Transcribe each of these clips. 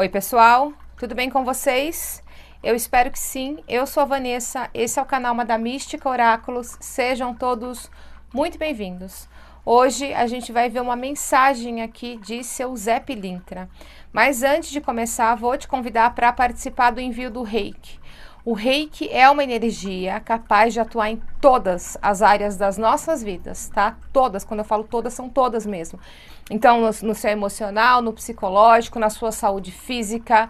Oi, pessoal, tudo bem com vocês? Eu espero que sim. Eu sou a Vanessa, esse é o canal da Mística Oráculos. Sejam todos muito bem-vindos. Hoje a gente vai ver uma mensagem aqui de seu Zé Pilintra. Mas antes de começar, vou te convidar para participar do envio do reiki. O reiki é uma energia capaz de atuar em todas as áreas das nossas vidas, tá? Todas, quando eu falo todas, são todas mesmo. Então, no, no seu emocional, no psicológico, na sua saúde física,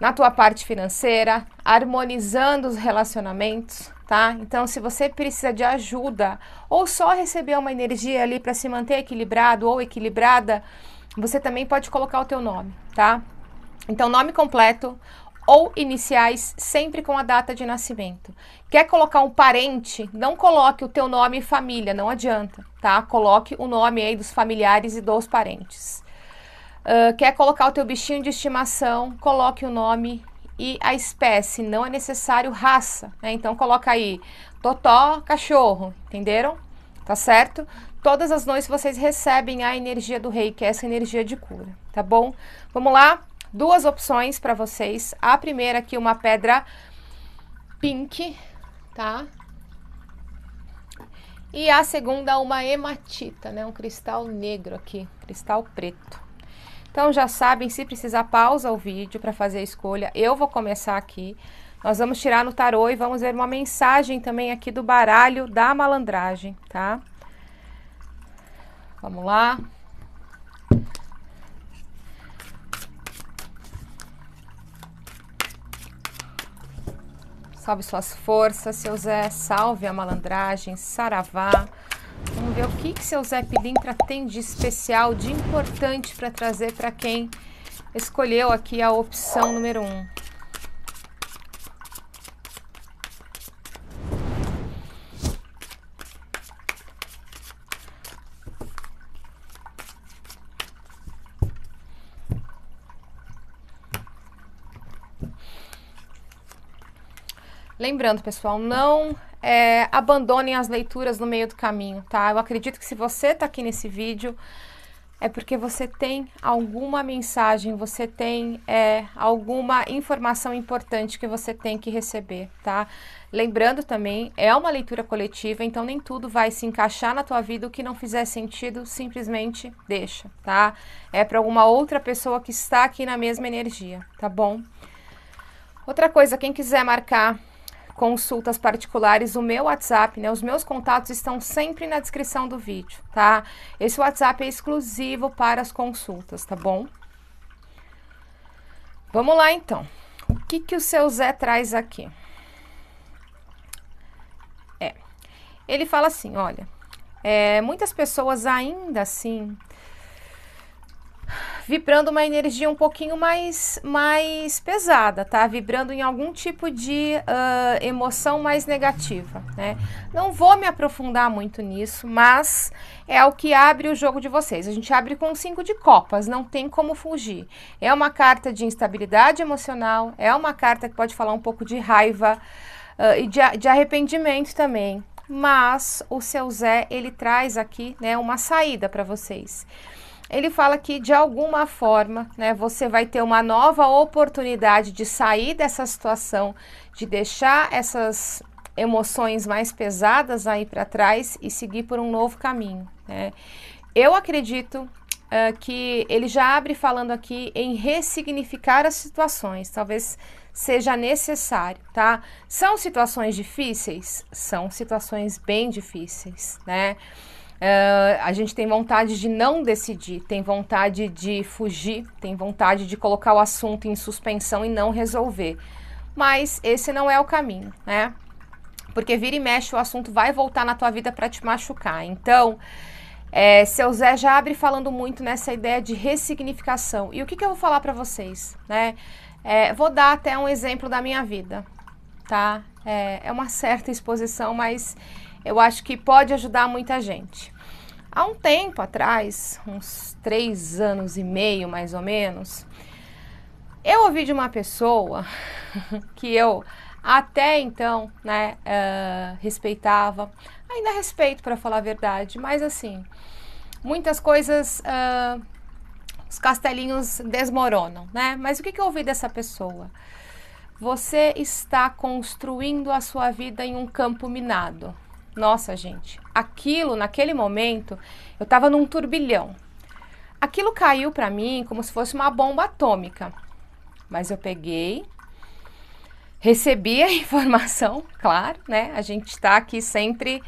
na tua parte financeira, harmonizando os relacionamentos, tá? Então, se você precisa de ajuda ou só receber uma energia ali para se manter equilibrado ou equilibrada, você também pode colocar o teu nome, tá? Então, nome completo, ou iniciais, sempre com a data de nascimento. Quer colocar um parente? Não coloque o teu nome e família, não adianta, tá? Coloque o nome aí dos familiares e dos parentes. Uh, quer colocar o teu bichinho de estimação? Coloque o nome e a espécie, não é necessário raça, né? Então coloca aí totó, cachorro, entenderam? Tá certo? Todas as noites vocês recebem a energia do rei, que é essa energia de cura, tá bom? Vamos lá? duas opções para vocês. A primeira aqui, uma pedra pink, tá? E a segunda, uma hematita, né? Um cristal negro aqui, cristal preto. Então, já sabem, se precisar, pausa o vídeo para fazer a escolha. Eu vou começar aqui. Nós vamos tirar no tarô e vamos ver uma mensagem também aqui do baralho da malandragem, tá? Vamos lá. Salve suas forças, seu Zé. Salve a malandragem. Saravá. Vamos ver o que, que seu Zé Pilintra tem de especial, de importante para trazer para quem escolheu aqui a opção número 1. Um. Lembrando, pessoal, não é, abandonem as leituras no meio do caminho, tá? Eu acredito que se você tá aqui nesse vídeo, é porque você tem alguma mensagem, você tem é, alguma informação importante que você tem que receber, tá? Lembrando também, é uma leitura coletiva, então nem tudo vai se encaixar na tua vida, o que não fizer sentido, simplesmente deixa, tá? É para alguma outra pessoa que está aqui na mesma energia, tá bom? Outra coisa, quem quiser marcar consultas particulares, o meu WhatsApp, né? Os meus contatos estão sempre na descrição do vídeo, tá? Esse WhatsApp é exclusivo para as consultas, tá bom? Vamos lá então. O que que o seu Zé traz aqui? É. Ele fala assim, olha, é, muitas pessoas ainda assim vibrando uma energia um pouquinho mais, mais pesada, tá? Vibrando em algum tipo de uh, emoção mais negativa, né? Não vou me aprofundar muito nisso, mas é o que abre o jogo de vocês. A gente abre com cinco de copas, não tem como fugir. É uma carta de instabilidade emocional, é uma carta que pode falar um pouco de raiva uh, e de, de arrependimento também. Mas o seu Zé, ele traz aqui, né, uma saída para vocês ele fala que de alguma forma, né, você vai ter uma nova oportunidade de sair dessa situação, de deixar essas emoções mais pesadas aí para trás e seguir por um novo caminho. Né? Eu acredito uh, que ele já abre falando aqui em ressignificar as situações. Talvez seja necessário, tá? São situações difíceis? São situações bem difíceis, né? Uh, a gente tem vontade de não decidir, tem vontade de fugir, tem vontade de colocar o assunto em suspensão e não resolver. Mas esse não é o caminho, né? Porque vira e mexe, o assunto vai voltar na tua vida para te machucar. Então, é, seu Zé já abre falando muito nessa ideia de ressignificação. E o que, que eu vou falar para vocês, né? É, vou dar até um exemplo da minha vida, tá? É, é uma certa exposição, mas eu acho que pode ajudar muita gente. Há um tempo atrás, uns três anos e meio mais ou menos, eu ouvi de uma pessoa que eu até então né, uh, respeitava, ainda respeito para falar a verdade, mas assim, muitas coisas, uh, os castelinhos desmoronam, né? Mas o que, que eu ouvi dessa pessoa? Você está construindo a sua vida em um campo minado. Nossa, gente, aquilo, naquele momento, eu estava num turbilhão. Aquilo caiu para mim como se fosse uma bomba atômica. Mas eu peguei, recebi a informação, claro, né? A gente está aqui sempre uh,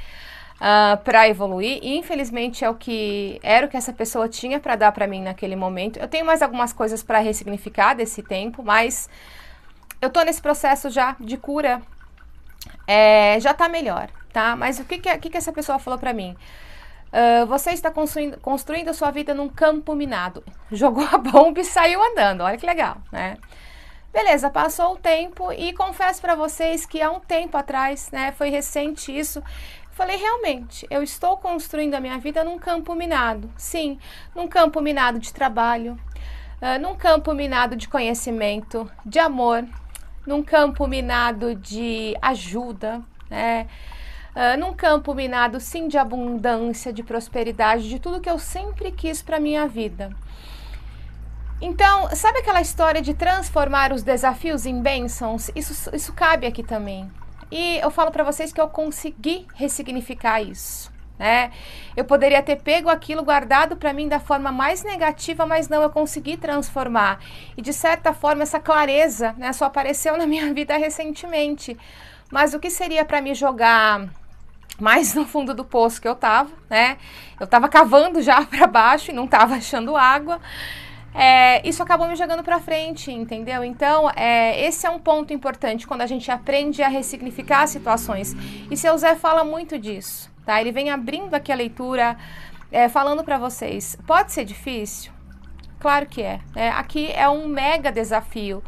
ah, para evoluir. E, infelizmente é o que era o que essa pessoa tinha para dar para mim naquele momento. Eu tenho mais algumas coisas para ressignificar desse tempo, mas eu tô nesse processo já de cura. É, já tá melhor tá? Mas o que, que, é, que, que essa pessoa falou para mim? Uh, você está construindo, construindo a sua vida num campo minado. Jogou a bomba e saiu andando. Olha que legal, né? Beleza, passou o tempo e confesso para vocês que há um tempo atrás, né, foi recente isso. Falei, realmente, eu estou construindo a minha vida num campo minado. Sim, num campo minado de trabalho, uh, num campo minado de conhecimento, de amor, num campo minado de ajuda, né? uh, num campo minado sim de abundância, de prosperidade, de tudo que eu sempre quis para minha vida. Então, sabe aquela história de transformar os desafios em bênçãos? Isso, isso cabe aqui também. E eu falo para vocês que eu consegui ressignificar isso. Né? Eu poderia ter pego aquilo guardado para mim da forma mais negativa, mas não, eu consegui transformar. E de certa forma, essa clareza né, só apareceu na minha vida recentemente. Mas o que seria para me jogar mais no fundo do poço que eu tava, né? Eu tava cavando já para baixo e não tava achando água. É, isso acabou me jogando para frente, entendeu? Então, é, esse é um ponto importante quando a gente aprende a ressignificar situações. E seu Zé fala muito disso, tá? Ele vem abrindo aqui a leitura, é, falando para vocês: pode ser difícil? Claro que é. Né? Aqui é um mega desafio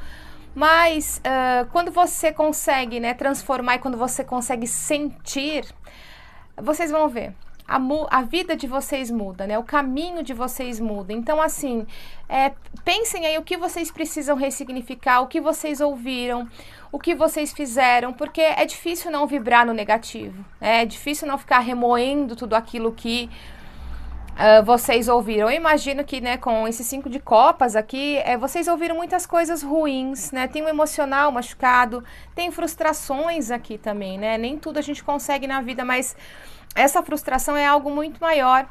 mas uh, quando você consegue né, transformar e quando você consegue sentir, vocês vão ver. A, a, vida de vocês muda, né? O caminho de vocês muda. Então, assim, é, pensem aí o que vocês precisam ressignificar, o que vocês ouviram, o que vocês fizeram, porque é difícil não vibrar no negativo, né? é difícil não ficar remoendo tudo aquilo que Uh, vocês ouviram. Eu imagino que, né, com esses cinco de copas aqui, é, vocês ouviram muitas coisas ruins, né? Tem o um emocional machucado, tem frustrações aqui também, né? Nem tudo a gente consegue na vida, mas essa frustração é algo muito maior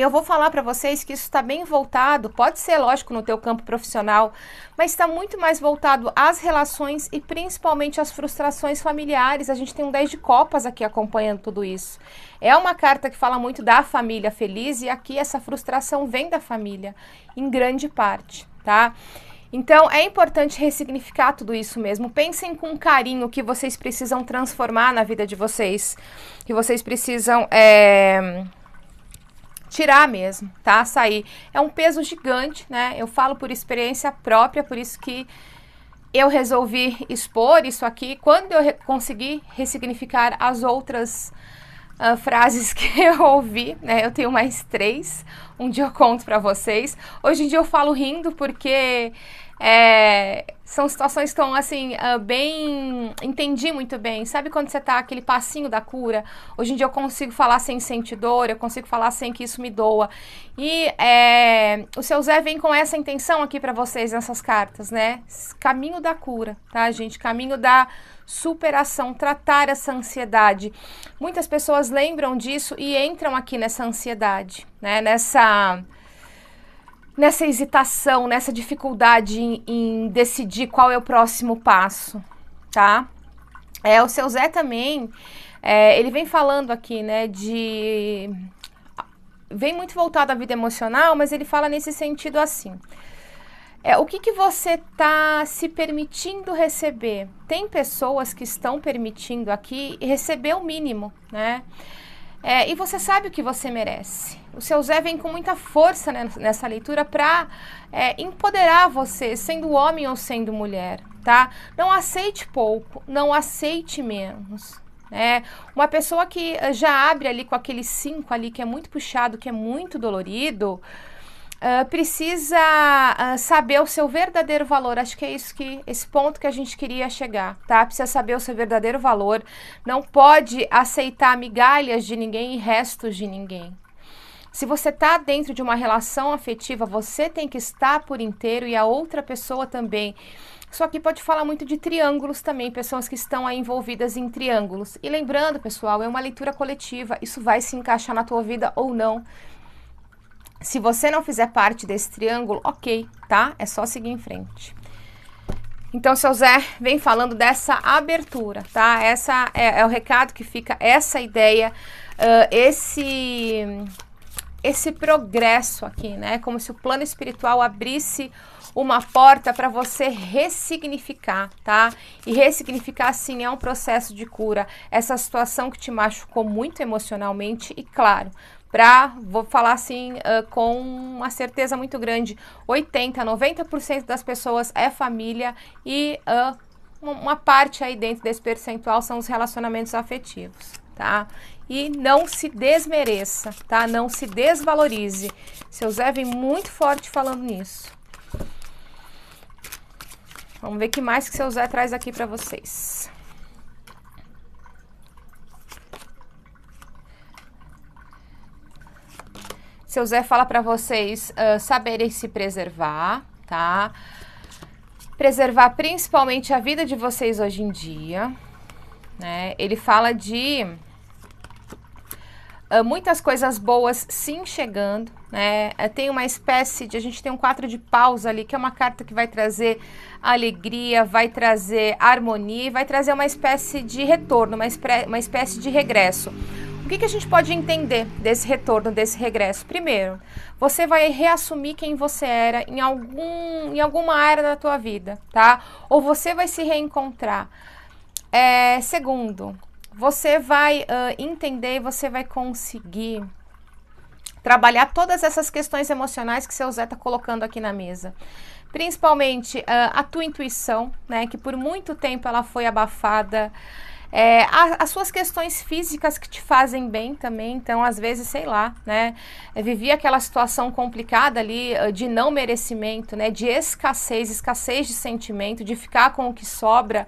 eu vou falar para vocês que isso está bem voltado, pode ser lógico no teu campo profissional, mas está muito mais voltado às relações e principalmente às frustrações familiares. A gente tem um 10 de copas aqui acompanhando tudo isso. É uma carta que fala muito da família feliz e aqui essa frustração vem da família, em grande parte, tá? Então é importante ressignificar tudo isso mesmo. Pensem com carinho o que vocês precisam transformar na vida de vocês, que vocês precisam. É tirar mesmo, tá? Sair. É um peso gigante, né? Eu falo por experiência própria, por isso que eu resolvi expor isso aqui quando eu re consegui ressignificar as outras uh, frases que eu ouvi, né? Eu tenho mais três, um dia eu conto para vocês. Hoje em dia eu falo rindo porque é, são situações que estão, assim, uh, bem. Entendi muito bem. Sabe quando você tá aquele passinho da cura? Hoje em dia eu consigo falar sem sentir dor, eu consigo falar sem que isso me doa. E é, o seu Zé vem com essa intenção aqui para vocês nessas cartas, né? Caminho da cura, tá, gente? Caminho da superação, tratar essa ansiedade. Muitas pessoas lembram disso e entram aqui nessa ansiedade, né? Nessa nessa hesitação, nessa dificuldade em, em decidir qual é o próximo passo, tá? É, o seu Zé também, é, ele vem falando aqui, né, de. Vem muito voltado à vida emocional, mas ele fala nesse sentido assim. É, o que, que você está se permitindo receber? Tem pessoas que estão permitindo aqui receber o mínimo, né? É, e você sabe o que você merece o seu Zé vem com muita força né, nessa leitura para é, empoderar você, sendo homem ou sendo mulher, tá? Não aceite pouco, não aceite menos. É, né? uma pessoa que eh, já abre ali com aquele 5 ali que é muito puxado, que é muito dolorido, uh, precisa uh, saber o seu verdadeiro valor. Acho que é isso que esse ponto que a gente queria chegar, tá? Precisa saber o seu verdadeiro valor. Não pode aceitar migalhas de ninguém e restos de ninguém, se você está dentro de uma relação afetiva, você tem que estar por inteiro e a outra pessoa também. Só que pode falar muito de triângulos também, pessoas que estão aí envolvidas em triângulos. E lembrando, pessoal, é uma leitura coletiva, isso vai se encaixar na tua vida ou não. Se você não fizer parte desse triângulo, ok, tá? É só seguir em frente. Então, seu Zé vem falando dessa abertura, tá? Essa é, é o recado que fica, essa ideia, uh, esse esse progresso aqui, né? Como se o plano espiritual abrisse uma porta para você ressignificar, tá? E ressignificar, sim, é um processo de cura. Essa situação que te machucou muito emocionalmente, e claro, para, vou falar assim, uh, com uma certeza muito grande: 80%, 90% das pessoas é família e. Uh, uma parte aí dentro desse percentual são os relacionamentos afetivos, tá? e não se desmereça, tá? Não se desvalorize. Seu Zé vem muito forte falando nisso. Vamos ver que mais que seu Zé traz aqui para vocês. Seu Zé fala para vocês uh, saberem se preservar, tá? Preservar principalmente a vida de vocês hoje em dia, né? Ele fala de ah, muitas coisas boas sim chegando. Né? Eh, tem uma espécie de. A gente tem um quadro de pausa ali, que é uma carta que vai trazer alegria, vai trazer harmonia vai trazer uma espécie de retorno, uma, espé uma espécie de regresso. O que, que a gente pode entender desse retorno, desse regresso? Primeiro, você vai reassumir quem você era em, algum, em alguma área da tua vida, tá? Ou você vai se reencontrar. É, segundo, você vai uh, entender, você vai conseguir trabalhar todas essas questões emocionais que seu Zé está colocando aqui na mesa. Principalmente uh, a tua intuição, né? Que por muito tempo ela foi abafada. É, a, as suas questões físicas que te fazem bem também, então às vezes, sei lá, né? Vivia aquela situação complicada ali de não merecimento, né? De escassez, escassez de sentimento, de ficar com o que sobra.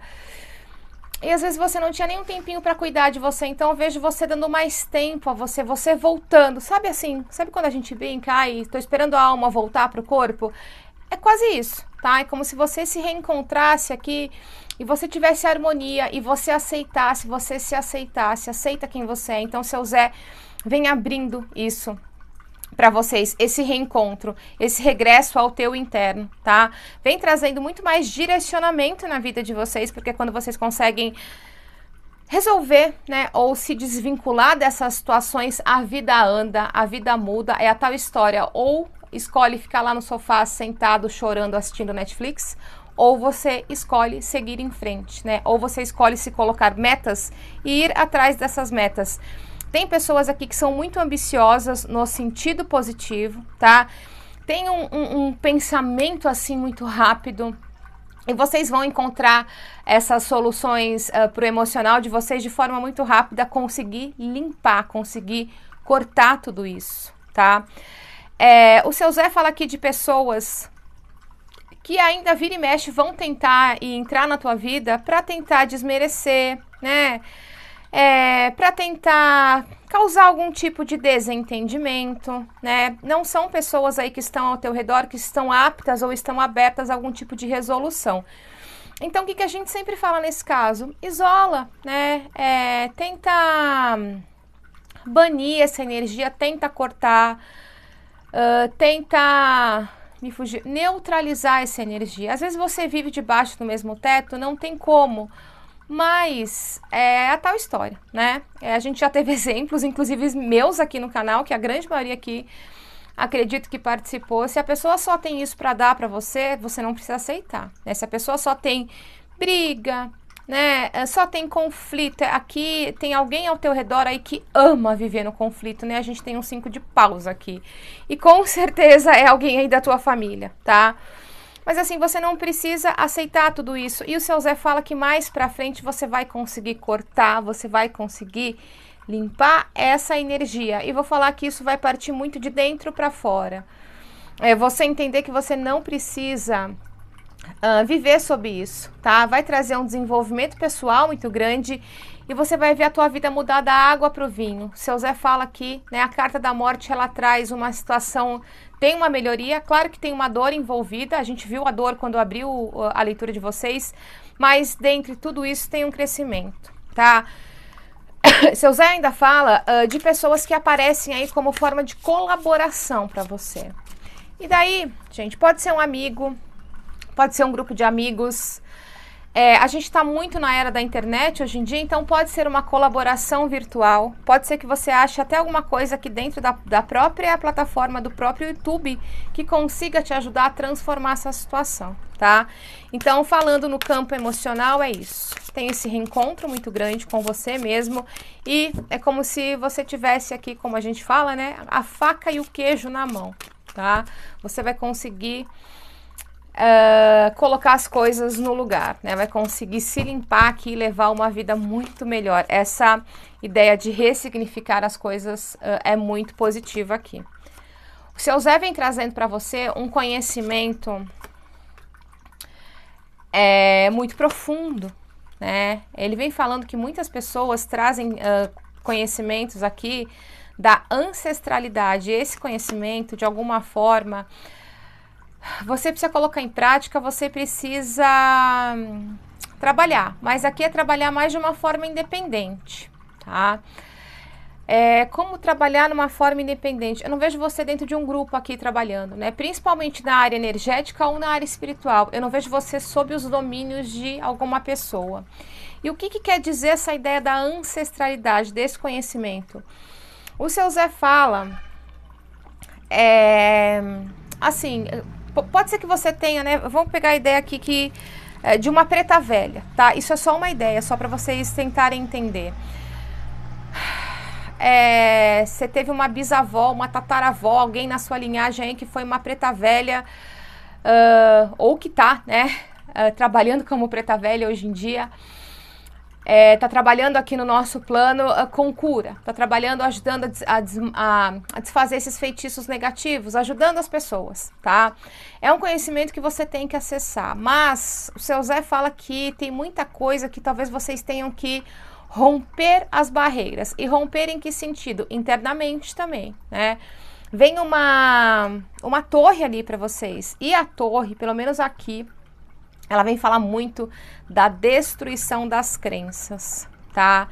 E às vezes você não tinha nenhum tempinho para cuidar de você, então eu vejo você dando mais tempo a você, você voltando. Sabe assim, sabe quando a gente brinca, e tô esperando a alma voltar pro corpo? É quase isso, tá? É como se você se reencontrasse aqui e você tivesse harmonia e você aceitasse, você se aceitasse, aceita quem você é. Então, seu Zé vem abrindo isso para vocês esse reencontro, esse regresso ao teu interno, tá? Vem trazendo muito mais direcionamento na vida de vocês, porque quando vocês conseguem resolver, né, ou se desvincular dessas situações, a vida anda, a vida muda, é a tal história, ou escolhe ficar lá no sofá sentado chorando assistindo Netflix, ou você escolhe seguir em frente, né? Ou você escolhe se colocar metas e ir atrás dessas metas. Tem pessoas aqui que são muito ambiciosas no sentido positivo, tá? Tem um, um, um pensamento assim muito rápido. E vocês vão encontrar essas soluções uh, eh, para o emocional de vocês de forma muito rápida, conseguir limpar, conseguir cortar tudo isso, tá? É, o seu Zé fala aqui de pessoas que ainda vira e mexe vão tentar e entrar na tua vida para tentar desmerecer, né? é, para tentar causar algum tipo de desentendimento, né? Não são pessoas aí que estão ao teu redor que estão aptas ou estão abertas a algum tipo de resolução. Então, o que, que a gente sempre fala nesse caso? Isola, né? É, tenta banir essa energia, tenta cortar, uh, tenta me fugir, neutralizar essa energia. Às vezes você vive debaixo do mesmo teto, não tem como mas é, é a tal história, né? É, a gente já teve exemplos, inclusive meus aqui no canal, que a grande maioria aqui acredito que participou. Se a pessoa só tem isso para dar para você, você não precisa aceitar. Né? Se a pessoa só tem briga, né? É, só tem conflito. É, aqui tem alguém ao teu redor aí que ama viver no conflito, né? A gente tem um cinco de paus aqui. E com certeza é alguém aí da tua família, tá? Mas assim, você não precisa aceitar tudo isso. E o seu Zé fala que mais para frente você vai conseguir cortar, você vai conseguir limpar essa energia. E vou falar que isso vai partir muito de dentro para fora. É você entender que você não precisa uh, viver sobre isso, tá? Vai trazer um desenvolvimento pessoal muito grande e você vai ver a tua vida mudar da água para o vinho. Seu Zé fala aqui, né? A carta da morte ela traz uma situação tem uma melhoria, claro que tem uma dor envolvida, a gente viu a dor quando abriu a leitura de vocês, mas dentre tudo isso tem um crescimento, tá? Seu Zé ainda fala uh, de pessoas que aparecem aí como forma de colaboração para você. E daí, gente, pode ser um amigo, pode ser um grupo de amigos, é, a gente está muito na era da internet hoje em dia, então pode ser uma colaboração virtual. Pode ser que você ache até alguma coisa aqui dentro da, da própria plataforma, do próprio YouTube, que consiga te ajudar a transformar essa situação, tá? Então, falando no campo emocional, é isso. Tem esse reencontro muito grande com você mesmo e é como se você tivesse aqui, como a gente fala, né? A faca e o queijo na mão, tá? Você vai conseguir uh, colocar as coisas no lugar, né? Vai conseguir se limpar aqui e levar uma vida muito melhor. Essa ideia de ressignificar as coisas uh, é muito positiva aqui. O seu Zé vem trazendo para você um conhecimento é, muito profundo, né? Ele vem falando que muitas pessoas trazem uh, conhecimentos aqui da ancestralidade. Esse conhecimento, de alguma forma, você precisa colocar em prática, você precisa hum, trabalhar. Mas aqui é trabalhar mais de uma forma independente, tá? É, como trabalhar numa forma independente? Eu não vejo você dentro de um grupo aqui trabalhando, né? Principalmente na área energética ou na área espiritual. Eu não vejo você sob os domínios de alguma pessoa. E o que, que quer dizer essa ideia da ancestralidade, desse conhecimento? O seu Zé fala. É, assim, pode ser que você tenha, né? Vamos pegar a ideia aqui que é, de uma preta velha, tá? Isso é só uma ideia, só para vocês tentarem entender. É, você teve uma bisavó, uma tataravó, alguém na sua linhagem aí que foi uma preta velha uh, ou que tá, né? Uh, trabalhando como preta velha hoje em dia está é, tá trabalhando aqui no nosso plano uh, com cura, está trabalhando, ajudando a, des, a, des, a, a, desfazer esses feitiços negativos, ajudando as pessoas, tá? É um conhecimento que você tem que acessar, mas o seu Zé fala que tem muita coisa que talvez vocês tenham que romper as barreiras. E romper em que sentido? Internamente também, né? Vem uma, uma torre ali para vocês, e a torre, pelo menos aqui, ela vem falar muito da destruição das crenças, tá?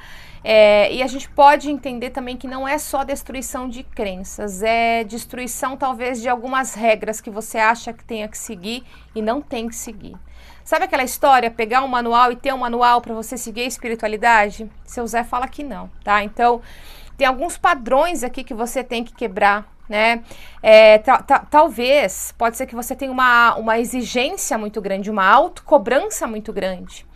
É, e a gente pode entender também que não é só destruição de crenças, é destruição talvez de algumas regras que você acha que tenha que seguir e não tem que seguir. Sabe aquela história, pegar um manual e ter um manual para você seguir a espiritualidade? Seu Zé fala que não, tá? Então, tem alguns padrões aqui que você tem que quebrar, né? É, talvez, pode ser que você tenha uma, uma exigência muito grande, uma autocobrança muito grande.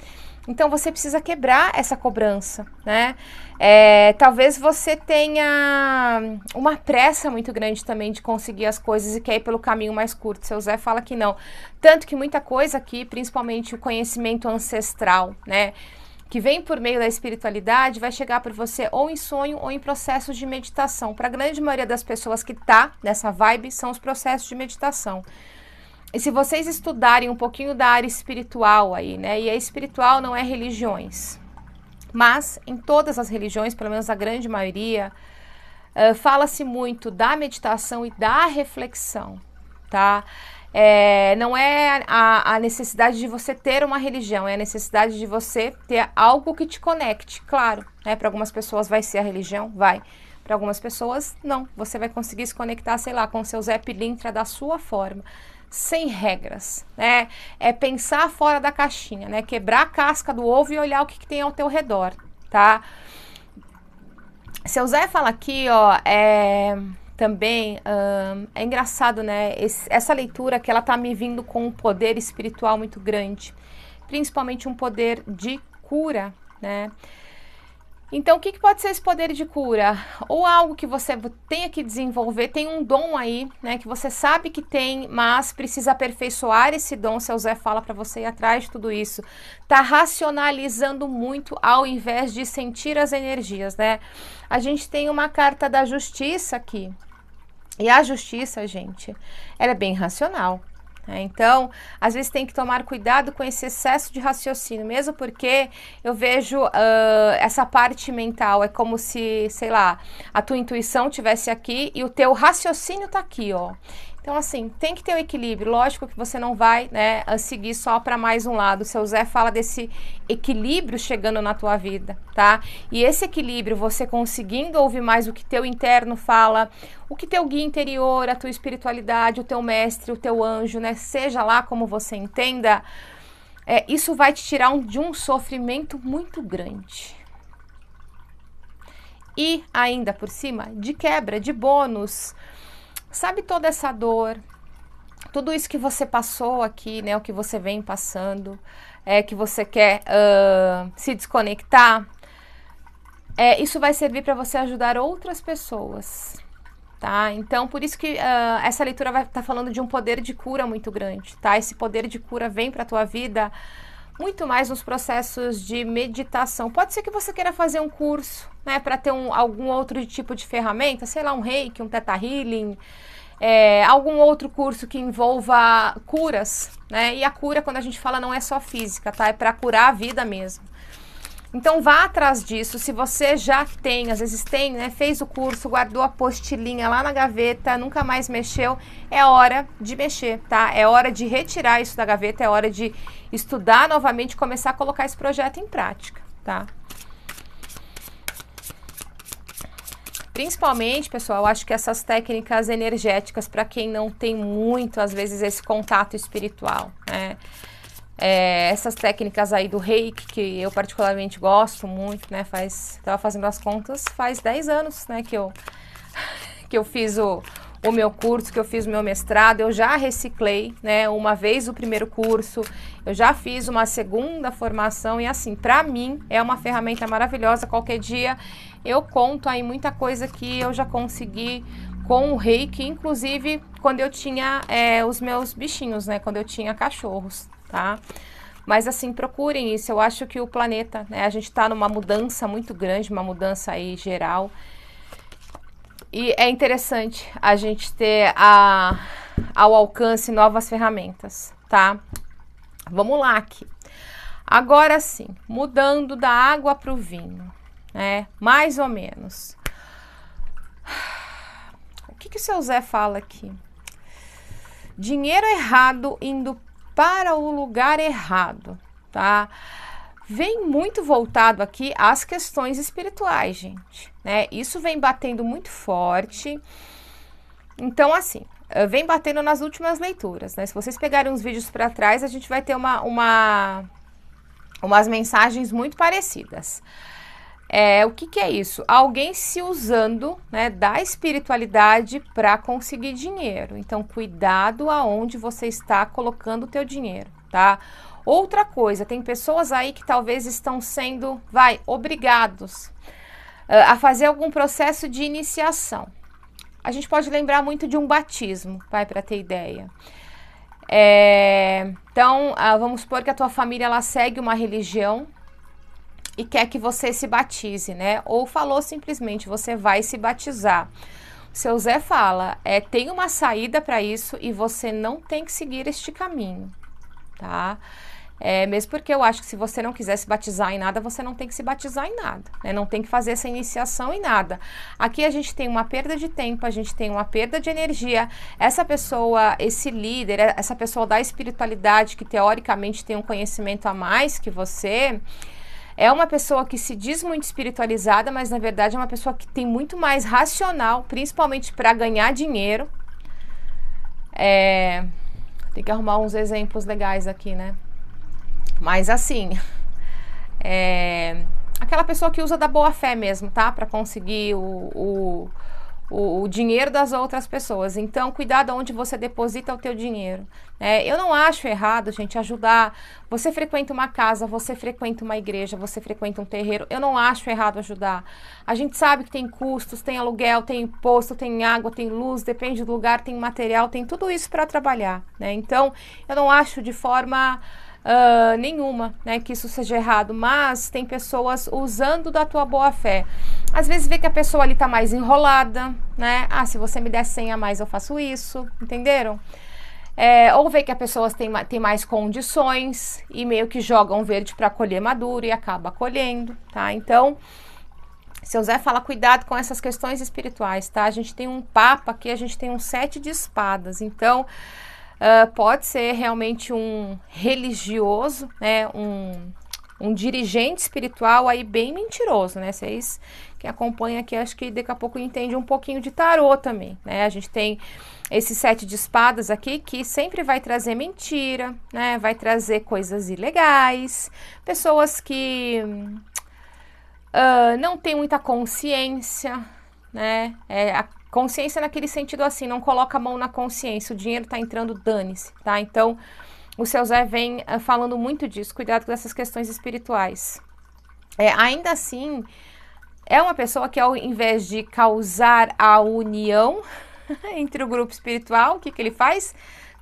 Então você precisa quebrar essa cobrança, né? É, talvez você tenha uma pressa muito grande também de conseguir as coisas e quer ir pelo caminho mais curto. Seu Zé fala que não. Tanto que muita coisa aqui, principalmente o conhecimento ancestral, né? que vem por meio da espiritualidade vai chegar para você ou em sonho ou em processos de meditação. Para a grande maioria das pessoas que tá nessa vibe são os processos de meditação. E se vocês estudarem um pouquinho da área espiritual aí, né? E a espiritual não é religiões. Mas em todas as religiões, pelo menos a grande maioria, uh, fala-se muito da meditação e da reflexão, tá? é, não é a, a, necessidade de você ter uma religião, é a necessidade de você ter algo que te conecte. Claro, né, para algumas pessoas vai ser a religião, vai. Para algumas pessoas, não. Você vai conseguir se conectar, sei lá, com o seu Zé Pilintra da sua forma, sem regras. Né? É pensar fora da caixinha, né? quebrar a casca do ovo e olhar o que, que tem ao teu redor, tá? Seu Zé fala aqui, ó, é também é engraçado, né? Esse, essa leitura que ela tá me vindo com um poder espiritual muito grande, principalmente um poder de cura, né? Então, o que, que pode ser esse poder de cura? Ou algo que você tenha que desenvolver, tem um dom aí, né? Que você sabe que tem, mas precisa aperfeiçoar esse dom. Seu Zé fala para você ir atrás de tudo isso. Tá racionalizando muito ao invés de sentir as energias, né? A gente tem uma carta da justiça aqui, e a justiça, gente, ela é bem racional. Né? Então, às vezes tem que tomar cuidado com esse excesso de raciocínio, mesmo porque eu vejo uh, essa parte mental, é como se, sei lá, a tua intuição tivesse aqui e o teu raciocínio está aqui, ó. Então, assim, tem que ter o um equilíbrio. Lógico que você não vai né, seguir só para mais um lado. O seu Zé fala desse equilíbrio chegando na tua vida, tá? E esse equilíbrio, você conseguindo ouvir mais o que teu interno fala, o que teu guia interior, a tua espiritualidade, o teu mestre, o teu anjo, né? Seja lá como você entenda, é, isso vai te tirar um, de um sofrimento muito grande. E ainda por cima, de quebra, de bônus Sabe toda essa dor, tudo isso que você passou aqui, né? O que você vem passando, é que você quer uh, se desconectar. É, isso vai servir para você ajudar outras pessoas, tá? Então, por isso que uh, essa leitura vai estar tá falando de um poder de cura muito grande, tá? Esse poder de cura vem para tua vida muito mais nos processos de meditação. Pode ser que você queira fazer um curso, né, para ter um, algum outro tipo de ferramenta, sei lá, um reiki, um teta healing, é, algum outro curso que envolva curas, né? E a cura, quando a gente fala, não é só física, tá? É para curar a vida mesmo. Então vá atrás disso. Se você já tem, às vezes tem, né? Fez o curso, guardou a postilinha lá na gaveta, nunca mais mexeu, é hora de mexer, tá? É hora de retirar isso da gaveta, é hora de estudar novamente, começar a colocar esse projeto em prática, tá? Principalmente, pessoal, acho que essas técnicas energéticas para quem não tem muito, às vezes, esse contato espiritual, né? É, essas técnicas aí do reiki, que eu particularmente gosto muito, né? Faz, tava fazendo as contas, faz 10 anos, né? Que eu, que eu fiz o, o meu curso, que eu fiz o meu mestrado, eu já reciclei, né? Uma vez o primeiro curso, eu já fiz uma segunda formação e assim, para mim é uma ferramenta maravilhosa. Qualquer dia eu conto aí muita coisa que eu já consegui com o reiki, inclusive quando eu tinha é, os meus bichinhos, né? Quando eu tinha cachorros tá? Mas assim, procurem isso. Eu acho que o planeta, né? A gente está numa mudança muito grande, uma mudança aí geral. E é interessante a gente ter a, ao alcance novas ferramentas, tá? Vamos lá aqui. Agora sim, mudando da água para o vinho, né? Mais ou menos. O que, que o seu Zé fala aqui? Dinheiro errado indo para o lugar errado, tá? Vem muito voltado aqui às questões espirituais, gente, né? Isso vem batendo muito forte. Então, assim, eh, vem batendo nas últimas leituras, né? Se vocês pegarem uns vídeos para trás, a gente vai ter uma, uma umas mensagens muito parecidas. É, o que, que é isso? Alguém se usando né, da espiritualidade para conseguir dinheiro. Então, cuidado aonde você está colocando o teu dinheiro, tá? Outra coisa, tem pessoas aí que talvez estão sendo, vai, obrigados uh, a fazer algum processo de iniciação. A gente pode lembrar muito de um batismo, vai, para ter ideia. É, então, uh, vamos supor que a tua família ela segue uma religião, e quer que você se batize, né? Ou falou simplesmente você vai se batizar. Seu Zé fala, é, tem uma saída para isso e você não tem que seguir este caminho, tá? É, mesmo porque eu acho que se você não quiser se batizar em nada, você não tem que se batizar em nada, né? Não tem que fazer essa iniciação em nada. Aqui a gente tem uma perda de tempo, a gente tem uma perda de energia. Essa pessoa, esse líder, essa pessoa da espiritualidade que teoricamente tem um conhecimento a mais que você, é uma pessoa que se diz muito espiritualizada, mas na verdade é uma pessoa que tem muito mais racional, principalmente para ganhar dinheiro. É, tem que arrumar uns exemplos legais aqui, né? Mas assim, é, aquela pessoa que usa da boa fé mesmo, tá? Para conseguir o, o o, o, dinheiro das outras pessoas. Então, cuidado onde você deposita o teu dinheiro. Né? Eu não acho errado, gente, ajudar. Você frequenta uma casa, você frequenta uma igreja, você frequenta um terreiro. Eu não acho errado ajudar. A gente sabe que tem custos, tem aluguel, tem imposto, tem água, tem luz, depende do lugar, tem material, tem tudo isso para trabalhar. Né? Então, eu não acho de forma uh, nenhuma, né, que isso seja errado, mas tem pessoas usando da tua boa fé. Às vezes vê que a pessoa ali tá mais enrolada, né? Ah, se você me der senha, a mais, eu faço isso, entenderam? É, ou vê que as pessoas têm, têm mais condições e meio que jogam verde para colher maduro e acaba colhendo, tá? Então, seu Zé fala cuidado com essas questões espirituais, tá? A gente tem um papa aqui, a gente tem um sete de espadas, então uh, pode ser realmente um religioso, né? Um, um dirigente espiritual aí bem mentiroso, né? Vocês que acompanham aqui, acho que daqui a pouco entende um pouquinho de tarô também, né? A gente tem esse sete de espadas aqui que sempre vai trazer mentira, né? Vai trazer coisas ilegais, pessoas que uh, não têm muita consciência, né? É, Consciência naquele sentido assim, não coloca a mão na consciência, o dinheiro está entrando, dane-se, tá? Então, o seu Zé vem eh, falando muito disso, cuidado com essas questões espirituais. É, ainda assim, é uma pessoa que ao invés de causar a união entre o grupo espiritual, o que, que ele faz?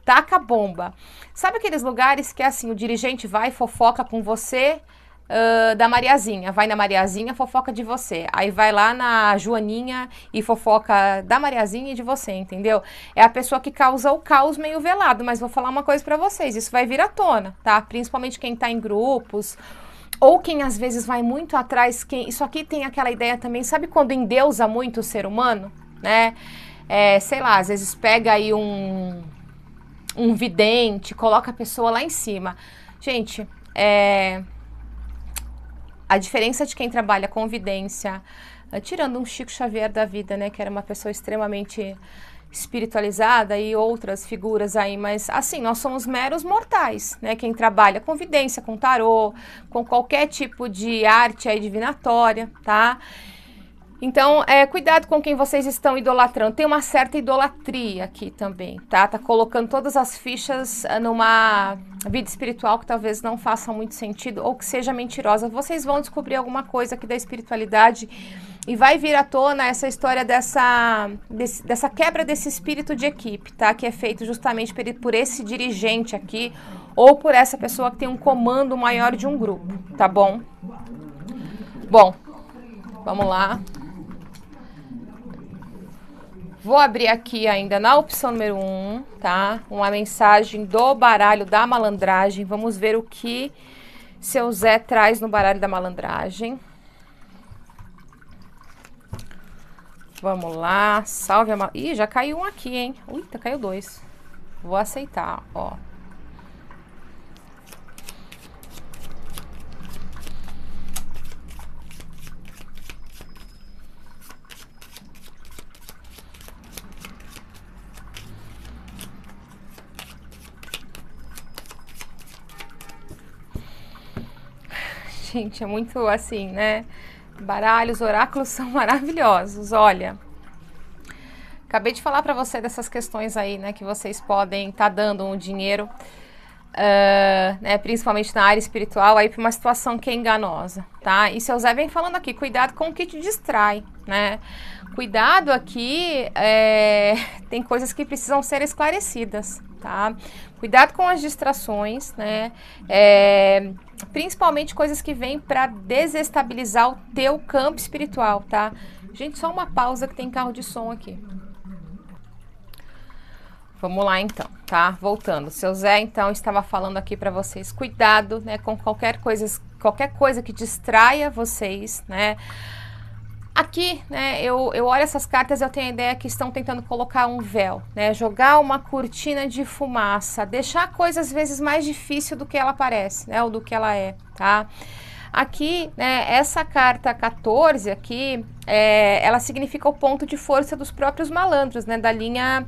Taca a bomba. Sabe aqueles lugares que é assim, o dirigente vai, fofoca com você, Uh, da Mariazinha. Vai na Mariazinha, fofoca de você. Aí vai lá na Joaninha e fofoca da Mariazinha e de você, entendeu? É a pessoa que causa o caos meio velado. Mas vou falar uma coisa para vocês: isso vai vir à tona, tá? Principalmente quem tá em grupos. Ou quem às vezes vai muito atrás, quem. Isso aqui tem aquela ideia também, sabe quando endeusa muito o ser humano, né? É, sei lá, às vezes pega aí um, um vidente, coloca a pessoa lá em cima. Gente, é, a diferença de quem trabalha com vidência, eh, tirando um Chico Xavier da vida, né, que era uma pessoa extremamente espiritualizada e outras figuras aí, mas assim, nós somos meros mortais, né? Quem trabalha com vidência, com tarô, com qualquer tipo de arte aí divinatória, tá? Então, é, cuidado com quem vocês estão idolatrando. Tem uma certa idolatria aqui também, tá? Tá colocando todas as fichas ah, numa vida espiritual que talvez não faça muito sentido ou que seja mentirosa. Vocês vão descobrir alguma coisa aqui da espiritualidade e vai vir à tona essa história dessa, desse, dessa quebra desse espírito de equipe, tá? Que é feito justamente por esse dirigente aqui ou por essa pessoa que tem um comando maior de um grupo, tá bom? Bom, vamos lá. Vou abrir aqui ainda na opção número 1, um, tá? Uma mensagem do baralho da malandragem. Vamos ver o que seu Zé traz no baralho da malandragem. Vamos lá. Salve a mal... Ih, já caiu um aqui, hein? Uita, caiu dois. Vou aceitar, ó. gente, é muito assim, né? Baralhos, oráculos são maravilhosos. Olha, acabei de falar para você dessas questões aí, né? Que vocês podem estar tá dando um dinheiro, uh, né? Principalmente na área espiritual, aí para uma situação que é enganosa, tá? E seu Zé vem falando aqui, cuidado com o que te distrai, né? Cuidado aqui, é, tem coisas que precisam ser esclarecidas, tá? Cuidado com as distrações, né? É, principalmente coisas que vêm para desestabilizar o teu campo espiritual, tá? Gente, só uma pausa que tem carro de som aqui. Vamos lá então, tá? Voltando. Seu Zé então estava falando aqui para vocês, cuidado, né, com qualquer coisa, qualquer coisa que distraia vocês, né? Aqui, né, eu, eu olho essas cartas e eu tenho a ideia que estão tentando colocar um véu, né, jogar uma cortina de fumaça, deixar a coisa às vezes mais difícil do que ela parece, né, ou do que ela é, tá? Aqui, né, essa carta 14 aqui, é, ela significa o ponto de força dos próprios malandros, né, da linha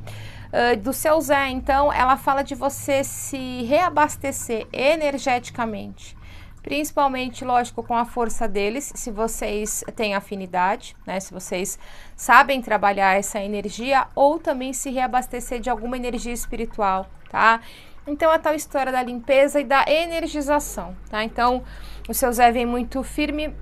Uh, do seu Zé. Então, ela fala de você se reabastecer energeticamente, Principalmente, lógico, com a força deles, se vocês têm afinidade, né? Se vocês sabem trabalhar essa energia ou também se reabastecer de alguma energia espiritual, tá? Então, é a tal história da limpeza e da energização, tá? Então, o seu Zé vem muito firme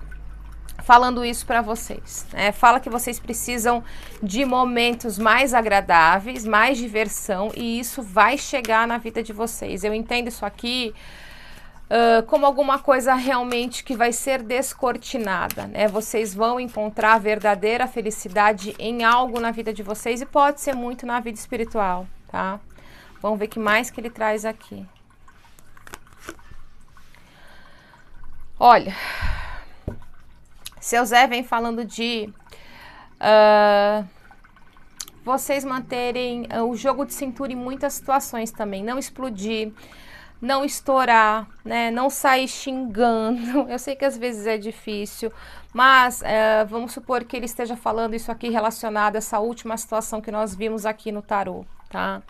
falando isso para vocês. Né? Fala que vocês precisam de momentos mais agradáveis, mais diversão, e isso vai chegar na vida de vocês. Eu entendo isso aqui uh, como alguma coisa realmente que vai ser descortinada, né? Vocês vão encontrar a verdadeira felicidade em algo na vida de vocês e pode ser muito na vida espiritual, tá? Vamos ver que mais que ele traz aqui. Olha, seu Zé vem falando de uh, vocês manterem o jogo de cintura em muitas situações também, não explodir, não estourar, né? Não sair xingando. Eu sei que às vezes é difícil, mas é, vamos supor que ele esteja falando isso aqui relacionado a essa última situação que nós vimos aqui no tarô, tá?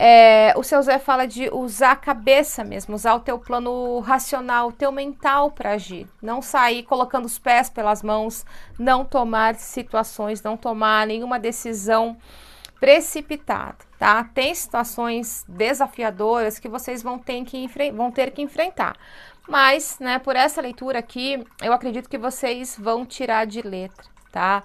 É, o seu Zé fala de usar a cabeça mesmo, usar o teu plano racional, o teu mental para agir. Não sair colocando os pés pelas mãos, não tomar situações, não tomar nenhuma decisão precipitado, tá? Tem situações desafiadoras que vocês vão ter que, vão ter que enfrentar. Mas, né, por essa leitura aqui, eu acredito que vocês vão tirar de letra, tá?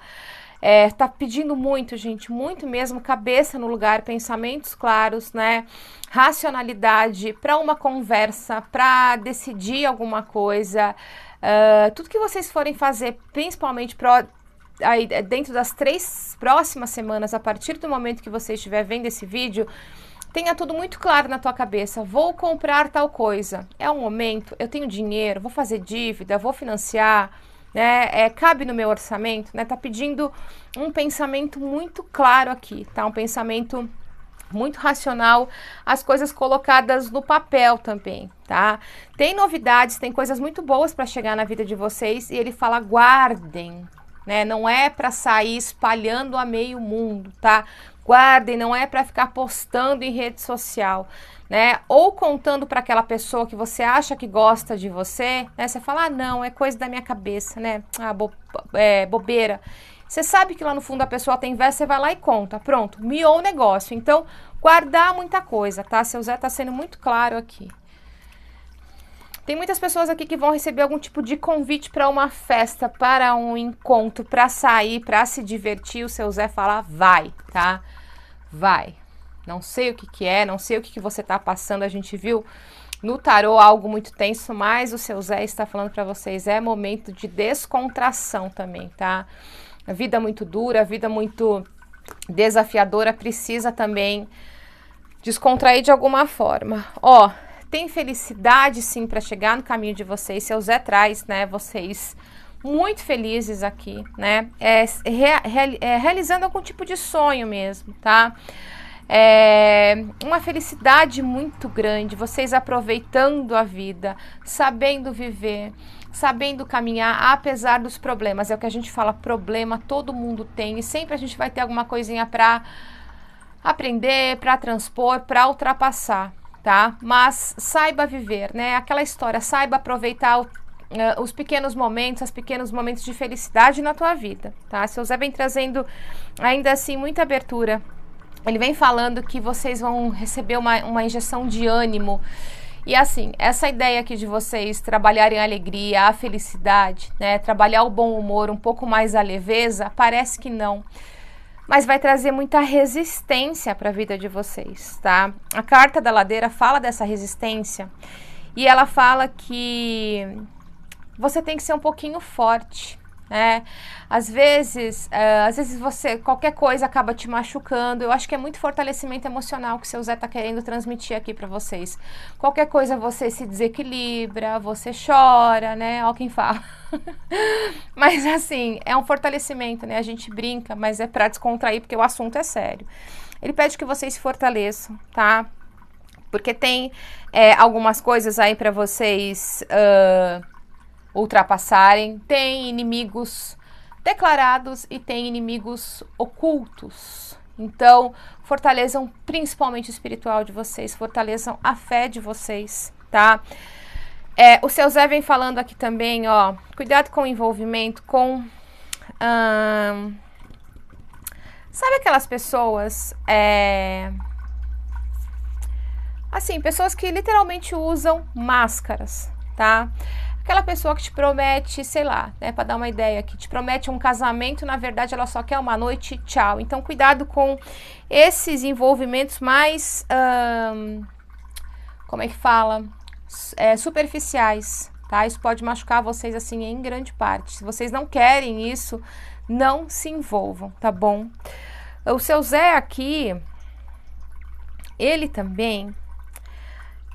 É, tá pedindo muito, gente, muito mesmo, cabeça no lugar, pensamentos claros, né? Racionalidade para uma conversa, para decidir alguma coisa. Uh, tudo que vocês forem fazer, principalmente para aí, é, dentro das três próximas semanas, a partir do momento que você estiver vendo esse vídeo, tenha tudo muito claro na tua cabeça. Vou comprar tal coisa. É um momento, eu tenho dinheiro, vou fazer dívida, vou financiar, né? É, cabe no meu orçamento, né? Tá pedindo um pensamento muito claro aqui, tá? Um pensamento muito racional, as coisas colocadas no papel também, tá? Tem novidades, tem coisas muito boas para chegar na vida de vocês e ele fala guardem, né? Não é para sair espalhando a meio mundo, tá? Guardem, não é para ficar postando em rede social, né? Ou contando para aquela pessoa que você acha que gosta de você, né? Você fala, ah, não, é coisa da minha cabeça, né? Ah, bo é, bobeira. Você sabe que lá no fundo a pessoa tem inveja, você vai lá e conta. Pronto, miou o negócio. Então, guardar muita coisa, tá? Seu Zé tá sendo muito claro aqui. Tem muitas pessoas aqui que vão receber algum tipo de convite para uma festa, para um encontro, para sair, para se divertir. O seu Zé fala: vai, tá? Vai. Não sei o que, que é, não sei o que, que você está passando. A gente viu no tarô algo muito tenso, mas o seu Zé está falando para vocês: é momento de descontração também, tá? A vida muito dura, a vida muito desafiadora precisa também descontrair de alguma forma. Ó, tem felicidade sim para chegar no caminho de vocês. Seu Zé traz, né? Vocês muito felizes aqui, né? É, é, realizando algum tipo de sonho mesmo, tá? É uma felicidade muito grande, vocês aproveitando a vida, sabendo viver, sabendo caminhar, apesar dos problemas. É o que a gente fala, problema todo mundo tem e sempre a gente vai ter alguma coisinha para aprender, para transpor, para ultrapassar tá? Mas saiba viver, né? Aquela história, saiba aproveitar o Uh, os pequenos momentos, os pequenos momentos de felicidade na tua vida, tá? Seu Zé vem trazendo ainda assim muita abertura. Ele vem falando que vocês vão receber uma, uma injeção de ânimo. E assim, essa ideia aqui de vocês trabalharem a alegria, a felicidade, né? Trabalhar o bom humor, um pouco mais a leveza, parece que não mas vai trazer muita resistência para a vida de vocês, tá? A carta da ladeira fala dessa resistência e ela fala que você tem que ser um pouquinho forte né? Às vezes, uh, às vezes você qualquer coisa acaba te machucando. Eu acho que é muito fortalecimento emocional que o seu Zé tá querendo transmitir aqui para vocês. Qualquer coisa você se desequilibra, você chora, né? Ó quem fala. mas assim, é um fortalecimento, né? A gente brinca, mas é para descontrair porque o assunto é sério. Ele pede que vocês se fortaleçam, tá? Porque tem é, algumas coisas aí para vocês uh, ultrapassarem, tem inimigos declarados e tem inimigos ocultos. Então, fortaleçam principalmente o espiritual de vocês, fortaleçam a fé de vocês, tá? É, o seu Zé vem falando aqui também, ó, cuidado com o envolvimento com. Hum, sabe aquelas pessoas. É, assim, pessoas que literalmente usam máscaras, tá? Aquela pessoa que te promete, sei lá, né, para dar uma ideia aqui, te promete um casamento, na verdade ela só quer uma noite, tchau. Então, cuidado com esses envolvimentos mais. Hum, como é que fala? É, superficiais, tá? Isso pode machucar vocês, assim, em grande parte. Se vocês não querem isso, não se envolvam, tá bom? O seu Zé aqui, ele também,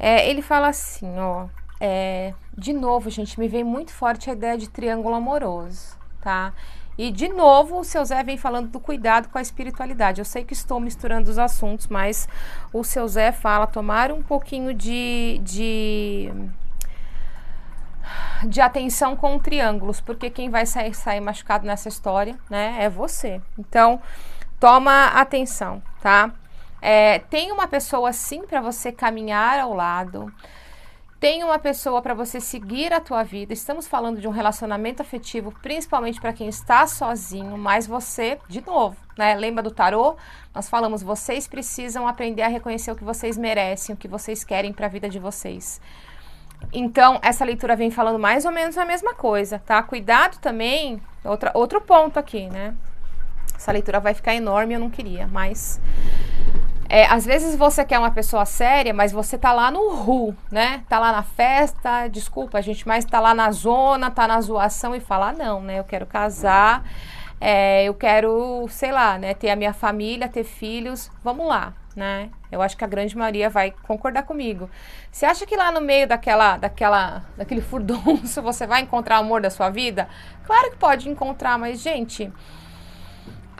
é, ele fala assim, ó. É, de novo, gente, me vem muito forte a ideia de triângulo amoroso, tá? E de novo, o seu Zé vem falando do cuidado com a espiritualidade. Eu sei que estou misturando os assuntos, mas o seu Zé fala tomar um pouquinho de, de de atenção com triângulos, porque quem vai sair, sair machucado nessa história, né, é você. Então, toma atenção, tá? É, tem uma pessoa sim para você caminhar ao lado. Tem uma pessoa para você seguir a tua vida. Estamos falando de um relacionamento afetivo, principalmente para quem está sozinho, mas você, de novo, né? Lembra do tarô? Nós falamos, vocês precisam aprender a reconhecer o que vocês merecem, o que vocês querem para a vida de vocês. Então, essa leitura vem falando mais ou menos a mesma coisa, tá? Cuidado também, outra, outro ponto aqui, né? Essa leitura vai ficar enorme, eu não queria, mas é, às vezes você quer uma pessoa séria, mas você tá lá no ru, né? Tá lá na festa, desculpa, a gente mais tá lá na zona, tá na zoação e fala, ah, não, né? Eu quero casar, é, eu quero, sei lá, né? Ter a minha família, ter filhos, vamos lá, né? Eu acho que a grande maioria vai concordar comigo. Você acha que lá no meio daquela, daquela, daquele furdunço você vai encontrar o amor da sua vida? Claro que pode encontrar, mas gente,